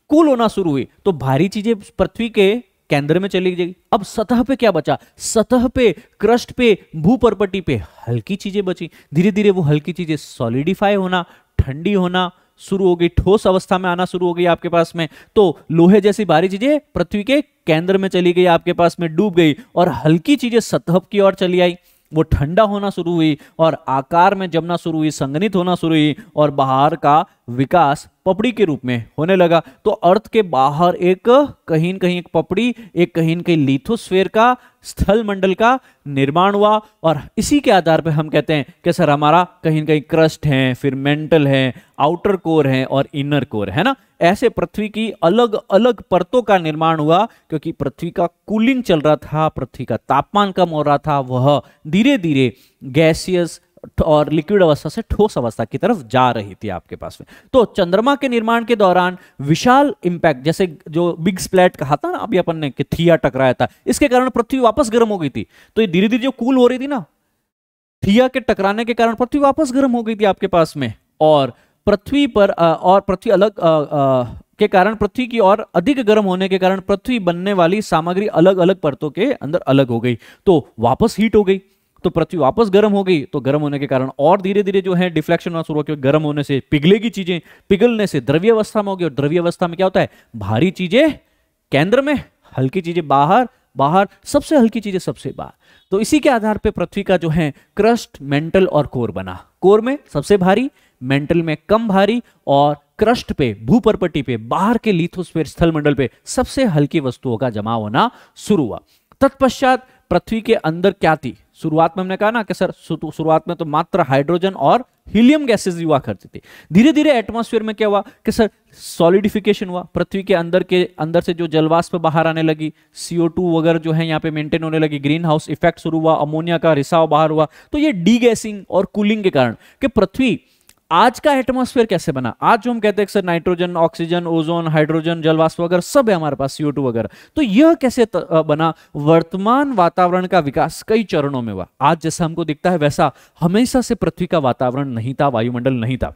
कूल होना शुरू हुई तो भारी चीजें पृथ्वी के केंद्र में चली जाएगी अब सतह पे क्या बचा सतह पे क्रस्ट पे भूपरपटी पे हल्की चीजें बची धीरे धीरे वो हल्की चीजें सॉलिडिफाई होना ठंडी होना शुरू हो गई ठोस अवस्था में आना शुरू हो गई आपके पास में तो लोहे जैसी भारी चीजें पृथ्वी के केंद्र में चली गई आपके पास में डूब गई और हल्की चीजें सतह की ओर चली आई वो ठंडा होना शुरू हुई और आकार में जमना शुरू हुई संगनित होना शुरू हुई और बाहर का विकास पपड़ी के रूप में होने लगा तो अर्थ के बाहर एक कहीं कहीं एक पपड़ी एक कहीं कहीं लिथोस्फेयर का स्थल मंडल का निर्माण हुआ और इसी के आधार पर हम कहते हैं कि सर हमारा कहीं कहीं क्रस्ट है फिर मेंटल है आउटर कोर है और इनर कोर है ना ऐसे पृथ्वी की अलग अलग परतों का निर्माण हुआ क्योंकि पृथ्वी का कूलिंग चल रहा था पृथ्वी का तापमान कम हो रहा था वह धीरे धीरे गैसियस और लिक्विड अवस्था से ठोस अवस्था की तरफ जा रही थी आपके पास में तो चंद्रमा के निर्माण के दौरान विशाल इंपैक्ट जैसे जो बिग स्प्लैट कहा था ना अभी अपन ने कि थिया टकराया था इसके कारण पृथ्वी वापस गर्म हो गई थी तो ये धीरे धीरे जो कूल हो रही थी ना थिया के टकराने के कारण पृथ्वी वापस गर्म हो गई थी आपके पास में और पृथ्वी पर और पृथ्वी अलग आ, आ, के कारण पृथ्वी की और अधिक गर्म होने के कारण पृथ्वी बनने वाली सामग्री अलग अलग परतों के अंदर अलग हो गई तो वापस हीट हो गई तो पृथ्वी वापस गर्म हो गई तो गर्म होने के कारण और धीरे धीरे जो है डिफ्लेक्शन होना शुरू हो गया गर्म होने से पिघलेगी चीजें पिघलने से द्रव्य अवस्था में होगी और द्रव्य अवस्था में क्या होता है भारी चीजें केंद्र में हल्की चीजें बाहर बाहर सबसे हल्की चीजें सबसे बाहर तो इसी के आधार पर पृथ्वी का जो है क्रस्ट मेंटल और कोर बना कोर में सबसे भारी मेंटल में कम भारी और क्रस्ट पे भूपरपटी पे बाहर के लिथोस्फेयर मंडल पे सबसे हल्की वस्तुओं का जमा होना शुरू हुआ तत्पश्चात पृथ्वी के अंदर क्या थी शुरुआत में हमने कहा ना कि सर शुरुआत में तो मात्र हाइड्रोजन और हीलियम गैसेस युवा करती थी धीरे धीरे एटमोस्फेयर में क्या हुआ कि सर सॉलिडिफिकेशन हुआ पृथ्वी के अंदर के अंदर से जो जलवाष्प बाहर आने लगी सीओ टू वगैरह जो है यहाँ पे मेंटेन होने लगी ग्रीन हाउस इफेक्ट शुरू हुआ अमोनिया का रिसाव बाहर हुआ तो ये डी गैसिंग और कूलिंग के कारण कि पृथ्वी आज का एटमोस्फेयर कैसे बना आज जो हम कहते हैं sir nitrogen oxygen ozone hydrogen जलवाष्प वगैरह सब है हमारे पास सीओ टू वगैरह तो यह कैसे बना वर्तमान वातावरण का विकास कई चरणों में हुआ आज जैसा हमको दिखता है वैसा हमेशा से पृथ्वी का वातावरण नहीं था वायुमंडल नहीं था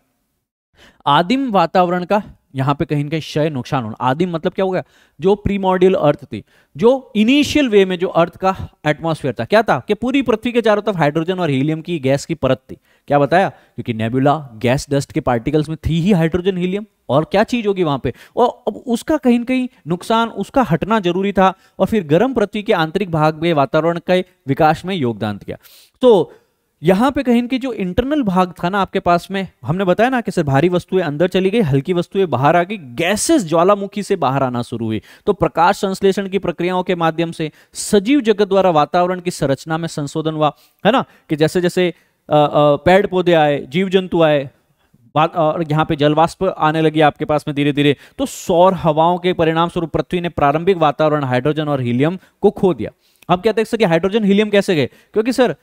आदिम वातावरण का यहाँ पे कहीं ना कहीं क्षय नुकसान होना आदिम मतलब क्या हो गया जो प्रीमोडियल अर्थ थी जो इनिशियल वे में जो अर्थ का एटमॉस्फेयर था क्या था कि पूरी पृथ्वी के चारों तरफ हाइड्रोजन और हीलियम की गैस की परत थी क्या बताया क्योंकि नेबुला गैस डस्ट के पार्टिकल्स में थी ही हाइड्रोजन हीलियम और क्या चीज होगी वहां पे और अब उसका कहीं ना कहीं नुकसान उसका हटना जरूरी था और फिर गर्म पृथ्वी के आंतरिक भाग में वातावरण के विकास में योगदान किया तो यहां पे कहीं कि जो इंटरनल भाग था ना आपके पास में हमने बताया ना कि सर भारी वस्तुएं अंदर चली गई हल्की वस्तुएं बाहर आ गई गैसेस ज्वालामुखी से बाहर आना शुरू हुई तो प्रकाश संश्लेषण की प्रक्रियाओं के माध्यम से सजीव जगत द्वारा वातावरण की संरचना में संशोधन हुआ है ना कि जैसे जैसे पेड़ पौधे आए जीव जंतु आए और यहाँ पे जलवाष्प आने लगी आपके पास में धीरे धीरे तो सौर हवाओं के परिणाम स्वरूप पृथ्वी ने प्रारंभिक वातावरण हाइड्रोजन और हीलियम को खो दिया हम क्या देख सके हाइड्रोजन हीलियम कैसे गए क्योंकि सर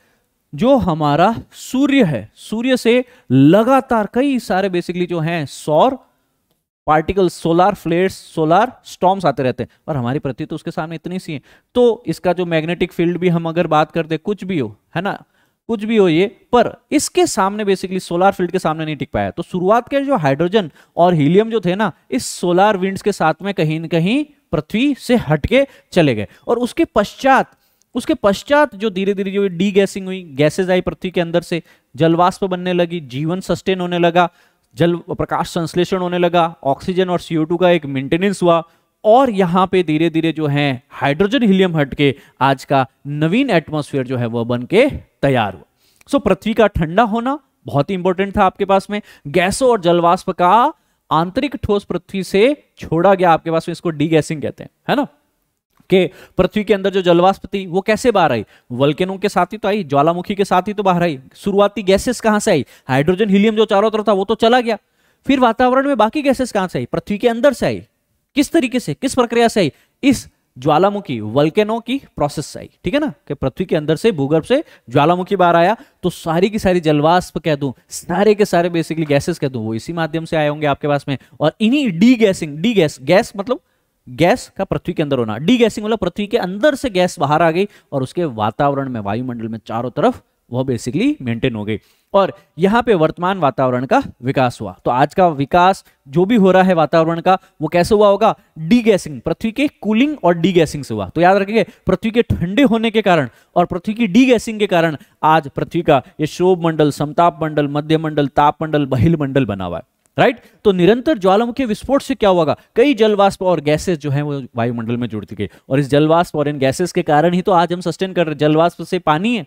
जो हमारा सूर्य है सूर्य से लगातार कई सारे बेसिकली जो हैं सौर particle solar flares solar storms आते रहते हैं और हमारी पृथ्वी तो उसके सामने इतनी सी है तो इसका जो मैग्नेटिक फील्ड भी हम अगर बात करते कुछ भी हो है ना कुछ भी हो ये पर इसके सामने बेसिकली सोलार फील्ड के सामने नहीं टिक पाया तो शुरुआत के जो हाइड्रोजन और हीलियम जो थे ना इस सोलार विंड्स के साथ में कहीं ना कहीं पृथ्वी से हटके चले गए और उसके पश्चात उसके पश्चात जो धीरे धीरे जो डी गैसिंग हुई गैसेज आई पृथ्वी के अंदर से जलवाष्प बनने लगी जीवन सस्टेन होने लगा जल प्रकाश संश्लेषण होने लगा ऑक्सीजन और सीओ का एक मेंटेनेंस हुआ और यहां पे धीरे धीरे जो है हाइड्रोजन हीलियम हट के आज का नवीन एटमॉस्फेयर जो है वह बन के तैयार हुआ सो पृथ्वी का ठंडा होना बहुत ही इंपॉर्टेंट था आपके पास में गैसों और जलवाष्प का आंतरिक ठोस पृथ्वी से छोड़ा गया आपके पास में इसको डी कहते हैं है ना के पृथ्वी के अंदर जो जलवाष्प थी वो कैसे बाहर आई वल्केनों के साथ ही तो आई ज्वालामुखी के साथ ही तो बाहर आई शुरुआती गैसेस कहां से आई हाइड्रोजन हीलियम जो चारों तरफ था वो तो चला गया फिर वातावरण में बाकी गैसेस कहां से आई पृथ्वी के अंदर से आई किस तरीके से किस प्रक्रिया से आई इस ज्वालामुखी वल्केनो की प्रोसेस से आई ठीक है ना कि पृथ्वी के अंदर से भूगर्भ से ज्वालामुखी बाहर आया तो सारी की सारी जलवाष्प कह दू सारे के सारे बेसिकली गैसेस कह दू वो इसी माध्यम से आए होंगे आपके पास में और इन्हीं degassing degas gas मतलब गैस का पृथ्वी के अंदर होना डी गैसिंग मतलब पृथ्वी के अंदर से गैस बाहर आ गई और उसके वातावरण में वायुमंडल में चारों तरफ वह बेसिकली मेंटेन हो गई और यहाँ पे वर्तमान वातावरण का विकास हुआ तो आज का विकास जो भी हो रहा है वातावरण का वो कैसे हुआ होगा डी गैसिंग पृथ्वी के कूलिंग और डी गैसिंग से हुआ तो याद रखिए पृथ्वी के ठंडे होने के कारण और पृथ्वी की डी गैसिंग के कारण आज पृथ्वी का ये शोभ मंडल समताप मंडल मध्यमंडल मंडल बहिल मंडल बना हुआ है राइट तो निरंतर ज्वालामुखी विस्फोट से क्या होगा कई जलवाष्प और गैसेस जो है वो वायुमंडल में जुड़ती गई और इस जलवाष्प और इन गैसेस के कारण ही तो आज हम सस्टेन कर रहे हैं जलवाष्प से पानी है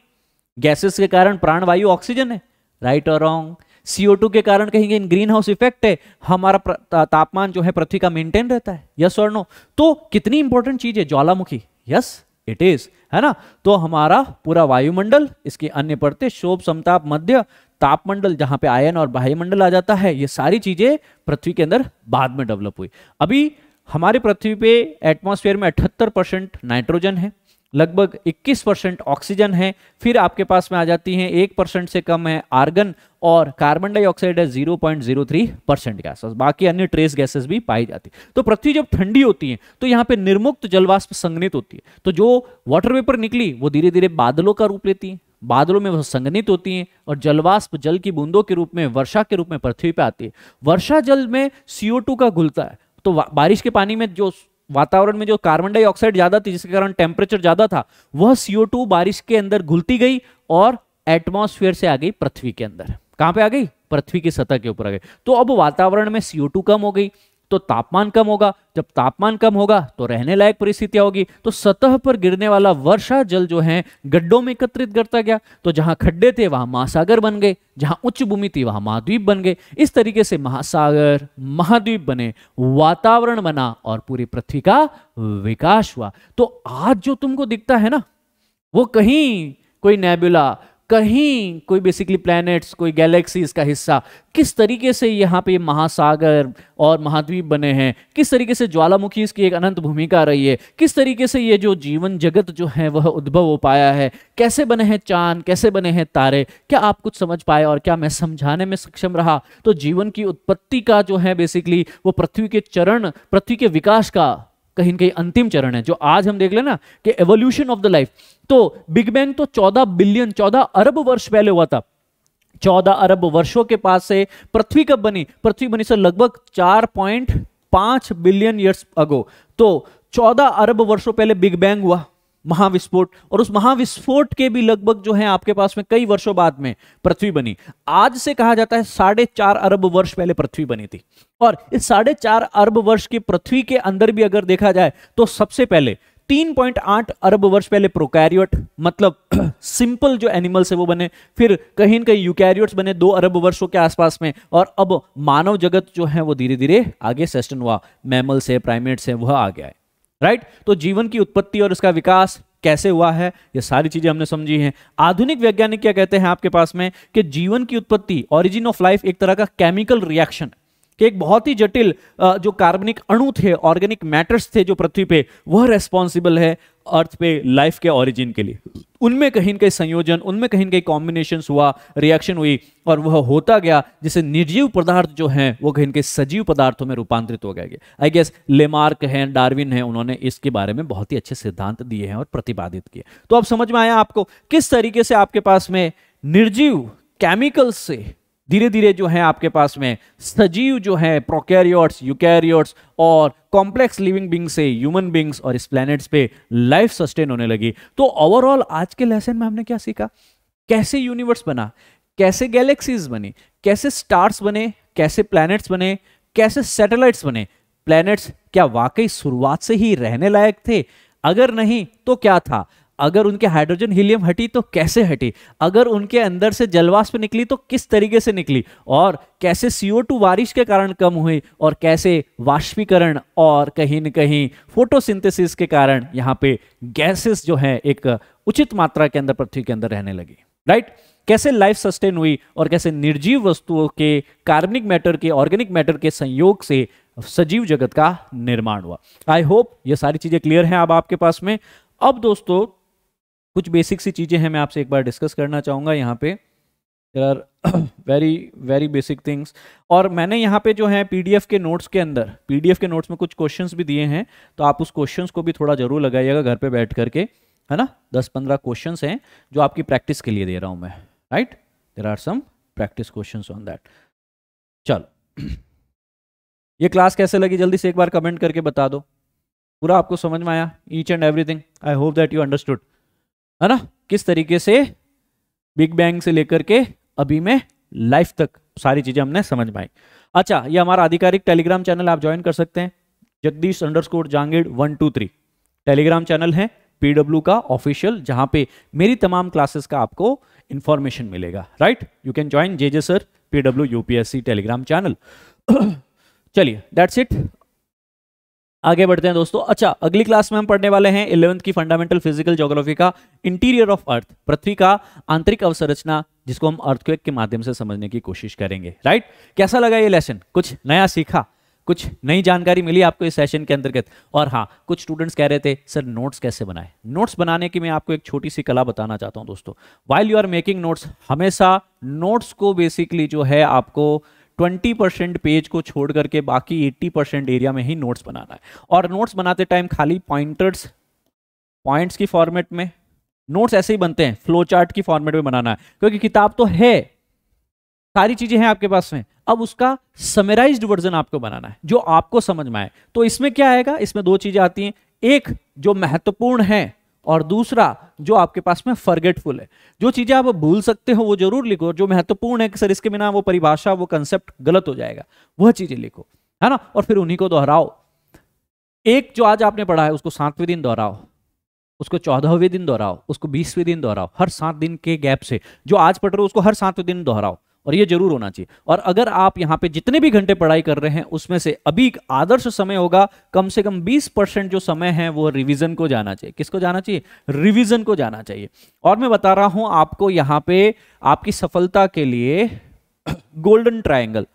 गैसेस के कारण प्राणवायु ऑक्सीजन है राइट और रॉन्ग सीओ के कारण कहेंगे इन ग्रीन हाउस इफेक्ट है हमारा तापमान जो है पृथ्वी का मेंटेन रहता है यस और नो तो कितनी इंपॉर्टेंट चीज है ज्वालामुखी यस इट इज है ना तो हमारा पूरा वायुमंडल इसके अन्य परतें शोभ समताप मध्य तापमंडल जहां पे आयन और बाह्यमंडल आ जाता है ये सारी चीजें पृथ्वी के अंदर बाद में डेवलप हुई अभी हमारे पृथ्वी पे एटमॉस्फेयर में 78 परसेंट नाइट्रोजन है लगभग 21 परसेंट ऑक्सीजन है फिर आपके पास में आ जाती है एक परसेंट से कम है आर्गन और कार्बन डाइऑक्साइड है थ्री परसेंट के बाकी अन्य ट्रेस गैसेस भी पाई जाती है तो पृथ्वी जब ठंडी होती है तो यहाँ पे निर्मुक्त जलवाष्प संग्नित होती है तो जो वाटर वेपर निकली वो धीरे धीरे बादलों का रूप लेती है बादलों में वह संगनित होती हैं और जलवाष्प जल की बूंदों के रूप में वर्षा के रूप में पृथ्वी पर आती है वर्षा जल में सीओ का घुलता है तो बारिश के पानी में जो वातावरण में जो कार्बन डाइऑक्साइड ज्यादा थी जिसके कारण टेम्परेचर ज्यादा था वह सीओ बारिश के अंदर घुलती गई और एटमॉस्फेयर से आ गई पृथ्वी के अंदर कहां पे आ गई पृथ्वी की सतह के ऊपर आ गई तो अब वातावरण में सीओ कम हो गई तो तापमान कम होगा जब तापमान कम होगा तो रहने लायक परिस्थितियां होगी तो सतह पर गिरने वाला वर्षा जल जो है गड्ढों में एकत्रित करता गया तो जहां खड्डे थे वहां महासागर बन गए जहां उच्च भूमि थी वहां महाद्वीप बन गए इस तरीके से महासागर महाद्वीप बने वातावरण बना और पूरी पृथ्वी का विकास हुआ तो आज जो तुमको दिखता है ना वो कहीं कोई नेबुला कहीं कोई बेसिकली प्लैनेट्स कोई गैलेक्सीज का हिस्सा किस तरीके से यहाँ पे महासागर और महाद्वीप बने हैं किस तरीके से ज्वालामुखी इसकी एक अनंत भूमिका रही है किस तरीके से ये जो जीवन जगत जो है वह उद्भव हो पाया है कैसे बने हैं चांद कैसे बने हैं तारे क्या आप कुछ समझ पाए और क्या मैं समझाने में सक्षम रहा तो जीवन की उत्पत्ति का जो है बेसिकली वो पृथ्वी के चरण पृथ्वी के विकास का कहीं ना कहीं अंतिम चरण है जो आज हम देख लेना कि एवोल्यूशन ऑफ द लाइफ तो बिग बैंग तो 14 बिलियन 14 अरब वर्ष पहले हुआ था 14 अरब वर्षों के पास से पृथ्वी कब बनी पृथ्वी बनी सर लगभग 4.5 बिलियन ईयर्स अगो तो 14 अरब वर्षों पहले बिग बैंग हुआ महाविस्फोट और उस महाविस्फोट के भी लगभग जो है आपके पास में कई वर्षों बाद में पृथ्वी बनी आज से कहा जाता है साढ़े चार अरब वर्ष पहले पृथ्वी बनी थी और इस साढ़े चार अरब वर्ष की पृथ्वी के अंदर भी अगर देखा जाए तो सबसे पहले 3.8 अरब वर्ष पहले प्रोकैरियोट मतलब [clears throat] सिंपल जो एनिमल्स है वो बने फिर कहीं ना कहीं यूकैरियोट्स बने दो अरब वर्षों के आसपास में और अब मानव जगत जो है वो धीरे धीरे आगे सेस्टन हुआ मैमल्स है प्राइमेट्स है वह आ गया है राइट तो जीवन की उत्पत्ति और इसका विकास कैसे हुआ है ये सारी चीजें हमने समझी हैं आधुनिक वैज्ञानिक क्या कहते हैं आपके पास में कि जीवन की उत्पत्ति ऑरिजिन ऑफ लाइफ एक तरह का केमिकल रिएक्शन कि एक बहुत ही जटिल जो कार्बनिक अणु थे ऑर्गेनिक मैटर्स थे जो पृथ्वी पे वह रेस्पॉन्सिबल है अर्थ पे लाइफ के ऑरिजिन के लिए उनमें कहीं कहीं संयोजन उनमें कहीं कहीं कॉम्बिनेशन हुआ रिएक्शन हुई और वह होता गया जिसे निर्जीव पदार्थ जो हैं वो कहीं न कहीं सजीव पदार्थों में रूपांतरित हो गया आई गेस लेमार्क हैं डार्विन हैं उन्होंने इसके बारे में बहुत ही अच्छे सिद्धांत दिए हैं और प्रतिपादित किए तो अब समझ में आया आपको किस तरीके से आपके पास में निर्जीव केमिकल्स से धीरे धीरे जो है आपके पास में सजीव जो है प्रोकैरियोट्स यूकैरियोट्स और कॉम्प्लेक्स लिविंग बींग्स से ह्यूमन बींग्स और इस प्लैनेट्स पे लाइफ सस्टेन होने लगी तो ओवरऑल आज के लेसन में हमने क्या सीखा कैसे यूनिवर्स बना कैसे गैलेक्सीज बने कैसे स्टार्स बने कैसे प्लैनेट्स बने कैसे सैटेलाइट्स बने प्लैनेट्स क्या वाकई शुरुआत से ही रहने लायक थे अगर नहीं तो क्या था अगर उनके हाइड्रोजन हीलियम हटी तो कैसे हटी अगर उनके अंदर से जलवाष्प निकली तो किस तरीके से निकली और कैसे सीओ टू बारिश के कारण कम हुई और कैसे वाष्पीकरण और कहीं न कहीं फोटोसिंथेसिस के कारण यहाँ पे गैसेस जो है एक उचित मात्रा के अंदर पृथ्वी के अंदर रहने लगी राइट कैसे लाइफ सस्टेन हुई और कैसे निर्जीव वस्तुओं के कार्बनिक मैटर के ऑर्गेनिक मैटर के संयोग से सजीव जगत का निर्माण हुआ आई होप ये सारी चीजें क्लियर हैं अब आपके पास में अब दोस्तों कुछ बेसिक सी चीज़ें हैं मैं आपसे एक बार डिस्कस करना चाहूँगा यहाँ पे there are very very basic things और मैंने यहाँ पे जो है पीडीएफ के नोट्स के अंदर पीडीएफ के नोट्स में कुछ क्वेश्चंस भी दिए हैं तो आप उस क्वेश्चंस को भी थोड़ा जरूर लगाइएगा घर पे बैठ करके है ना दस पंद्रह क्वेश्चन हैं जो आपकी प्रैक्टिस के लिए दे रहा हूँ मैं right there are some practice question on that चल ये क्लास कैसे लगी जल्दी से एक बार कमेंट करके बता दो पूरा आपको समझ में आया each and everything I hope that you understood है ना किस तरीके से बिग बैंग से लेकर के अभी में लाइफ तक सारी चीजें हमने समझ पाई अच्छा ये हमारा आधिकारिक टेलीग्राम चैनल आप ज्वाइन कर सकते हैं Jagdish underscore Jangid one two three telegram channel है पीडब्ल्यू का ऑफिशियल जहां पे मेरी तमाम क्लासेस का आपको इंफॉर्मेशन मिलेगा right you can join J J sir PW UPSC telegram channel चलिए दैट्स इट आगे बढ़ते हैं दोस्तों अच्छा अगली क्लास में हम पढ़ने वाले हैं इलेवंथ की फंडामेंटल फिजिकल जोग्राफी का इंटीरियर ऑफ अर्थ पृथ्वी का आंतरिक अवसंरचना जिसको हम अर्थक्वेक के माध्यम से समझने की कोशिश करेंगे राइट कैसा लगा ये लेसन कुछ नया सीखा कुछ नई जानकारी मिली आपको इस सेशन के अंतर्गत और हाँ कुछ स्टूडेंट्स कह रहे थे सर नोट्स कैसे बनाए नोट्स बनाने की मैं आपको एक छोटी सी कला बताना चाहता हूँ दोस्तों while you are making notes हमेशा नोट्स को बेसिकली जो है आपको ट्वेंटी परसेंट पेज को छोड़ करके बाकी एट्टी परसेंट एरिया में ही नोट्स बनाना है और नोट्स बनाते टाइम खाली पॉइंटर्स पॉइंट्स की फॉर्मेट में नोट्स ऐसे ही बनते हैं फ्लो चार्ट की फॉर्मेट में बनाना है क्योंकि किताब तो है सारी चीजें हैं आपके पास में अब उसका समराइज वर्जन आपको बनाना है जो आपको समझ में आए तो इसमें क्या आएगा इसमें दो चीजें आती हैं एक जो महत्वपूर्ण है और दूसरा जो आपके पास में फर्गेटफुल है जो चीजें आप भूल सकते हो वो जरूर लिखो जो महत्वपूर्ण है कि सर इसके बिना वो परिभाषा वो कंसेप्ट गलत हो जाएगा वह चीजें लिखो है ना और फिर उन्हीं को दोहराओ एक जो आज आपने पढ़ा है उसको सातवें दिन दोहराओ उसको चौदहवें दिन दोहराओ उसको बीसवें दिन दोहराओ हर सात दिन के गैप से जो आज पढ़ रहे हो उसको हर सातवें दिन दोहराओ और ये जरूर होना चाहिए और अगर आप यहाँ पे जितने भी घंटे पढ़ाई कर रहे हैं उसमें से अभी एक आदर्श समय होगा कम से कम 20 परसेंट जो समय है वो रिविजन को जाना चाहिए किसको जाना चाहिए रिविजन को जाना चाहिए और मैं बता रहा हूं आपको यहाँ पे आपकी सफलता के लिए [clears throat] गोल्डन ट्राइंगल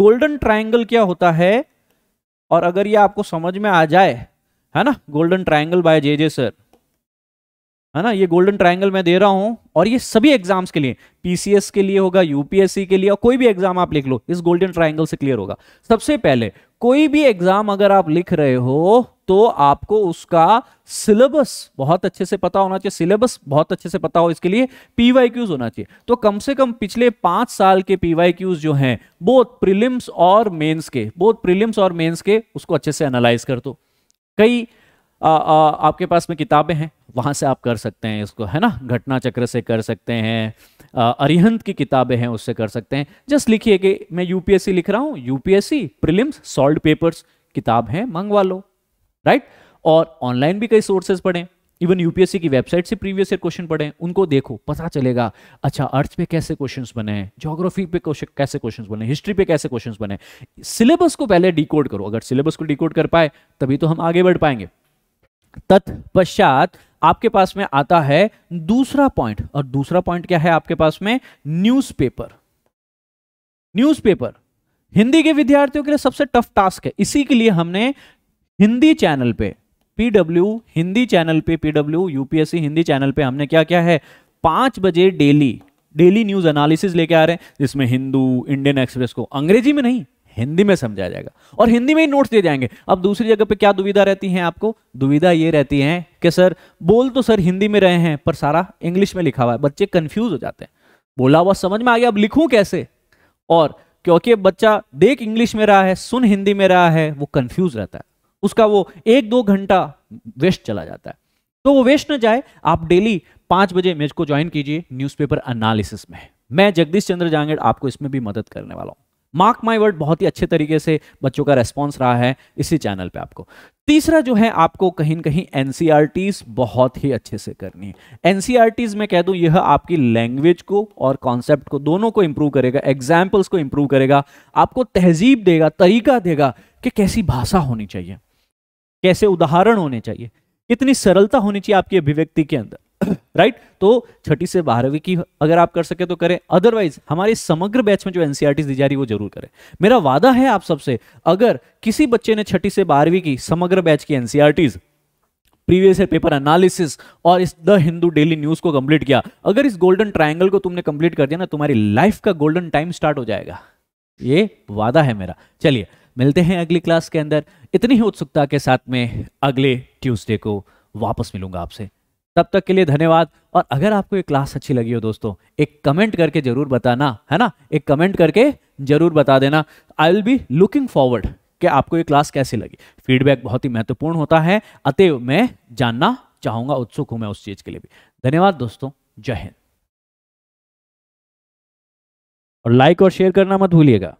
गोल्डन ट्राइंगल क्या होता है और अगर ये आपको समझ में आ जाए है ना golden triangle by J J sir है ना ये गोल्डन ट्रायंगल मैं दे रहा हूँ और ये सभी एग्जाम्स के लिए पीसीएस के लिए होगा यूपीएससी के लिए और कोई भी एग्जाम आप लिख लो इस गोल्डन ट्रायंगल से क्लियर होगा सबसे पहले कोई भी एग्जाम अगर आप लिख रहे हो तो आपको उसका सिलेबस बहुत अच्छे से पता होना चाहिए सिलेबस बहुत अच्छे से पता हो इसके लिए पीवाई क्यूज होना चाहिए तो कम से कम पिछले पांच साल के पीवाई क्यूज जो हैं बोथ प्रिलिम्स और मेंस के बोथ प्रिलिम्स और मेंस के उसको अच्छे से एनालाइज कर दो कई आ, आ, आपके पास में किताबें हैं वहाँ से आप कर सकते हैं इसको है ना घटना चक्र से कर सकते हैं अरिहंत की किताबें हैं उससे कर सकते हैं जस्ट लिखिए कि मैं यूपीएससी लिख रहा हूँ यूपीएससी प्रिलिम्स सॉल्ड पेपर्स किताब है मंगवा लो राइट और ऑनलाइन भी कई सोर्सेज पढ़ें इवन यूपीएससी की वेबसाइट से प्रीवियस ईयर क्वेश्चन पढ़े उनको देखो पता चलेगा अच्छा अर्थ पे कैसे क्वेश्चन बने हैं जोग्राफी पे कैसे क्वेश्चन बने हिस्ट्री पे कैसे क्वेश्चन बने सिलेबस को पहले डिकोड करो अगर सिलेबस को डिकोड कर पाए तभी तो हम आगे बढ़ पाएंगे तत्पश्चात आपके पास में आता है दूसरा पॉइंट और दूसरा पॉइंट क्या है आपके पास में न्यूज़पेपर न्यूज़पेपर हिंदी के विद्यार्थियों के लिए सबसे टफ टास्क है इसी के लिए हमने हिंदी चैनल पे पीडब्ल्यू हिंदी चैनल पे पीडब्ल्यू यूपीएससी हिंदी चैनल पे हमने क्या क्या है पांच बजे डेली डेली न्यूज एनालिसिस लेके आ रहे हैं जिसमें हिंदू इंडियन एक्सप्रेस को अंग्रेजी में नहीं हिंदी में समझाया जाएगा और हिंदी में ही नोट्स दिए जाएंगे अब दूसरी जगह पे क्या दुविधा रहती है आपको दुविधा ये रहती है कि सर बोल तो सर हिंदी में रहे हैं पर सारा इंग्लिश में लिखा हुआ है बच्चे कंफ्यूज हो जाते हैं बोला हुआ समझ में आ गया अब लिखूं कैसे और क्योंकि बच्चा देख इंग्लिश में रहा है सुन हिंदी में रहा है वो कंफ्यूज रहता है उसका वो एक दो घंटा वेस्ट चला जाता है तो वो वेस्ट ना जाए आप डेली पांच बजे मेज को ज्वाइन कीजिए न्यूज़पेपर एनालिसिस में मैं जगदीश चंद्र जांगड़ आपको इसमें भी मदद करने वाला हूं मार्क माई वर्ड बहुत ही अच्छे तरीके से बच्चों का रेस्पॉन्स रहा है इसी चैनल पे आपको तीसरा जो है आपको कहीं ना कहीं एनसीआरटीज e बहुत ही अच्छे से करनी है एनसीआरटीज e में कह दूं यह आपकी लैंग्वेज को और कॉन्सेप्ट को दोनों को इंप्रूव करेगा एग्जाम्पल्स को इंप्रूव करेगा आपको तहजीब देगा तरीका देगा कि कैसी भाषा होनी चाहिए कैसे उदाहरण होने चाहिए कितनी सरलता होनी चाहिए आपकी अभिव्यक्ति के अंदर राइट [coughs] तो छठी से बारहवीं की अगर आप कर सके तो करें अदरवाइज हमारे समग्र बैच में जो एनसीआरटी e दी जा रही है वो जरूर करें मेरा वादा है आप सबसे अगर किसी बच्चे ने छठी से बारहवीं की समग्र बैच की NCERTs previous year paper analysis और इस द हिंदू डेली न्यूज को कंप्लीट किया अगर इस गोल्डन ट्राइंगल को तुमने कंप्लीट कर दिया ना तुम्हारी लाइफ का गोल्डन टाइम स्टार्ट हो जाएगा ये वादा है मेरा चलिए मिलते हैं अगली क्लास के अंदर इतनी ही उत्सुकता के साथ में अगले ट्यूसडे को वापस मिलूंगा आपसे तब तक के लिए धन्यवाद और अगर आपको ये क्लास अच्छी लगी हो दोस्तों एक कमेंट करके जरूर बताना है ना एक कमेंट करके जरूर बता देना I will be looking forward कि आपको ये क्लास कैसी लगी फीडबैक बहुत ही महत्वपूर्ण होता है अतएव मैं जानना चाहूंगा उत्सुक हूं मैं उस चीज के लिए भी धन्यवाद दोस्तों जय हिंद और लाइक और शेयर करना मत भूलिएगा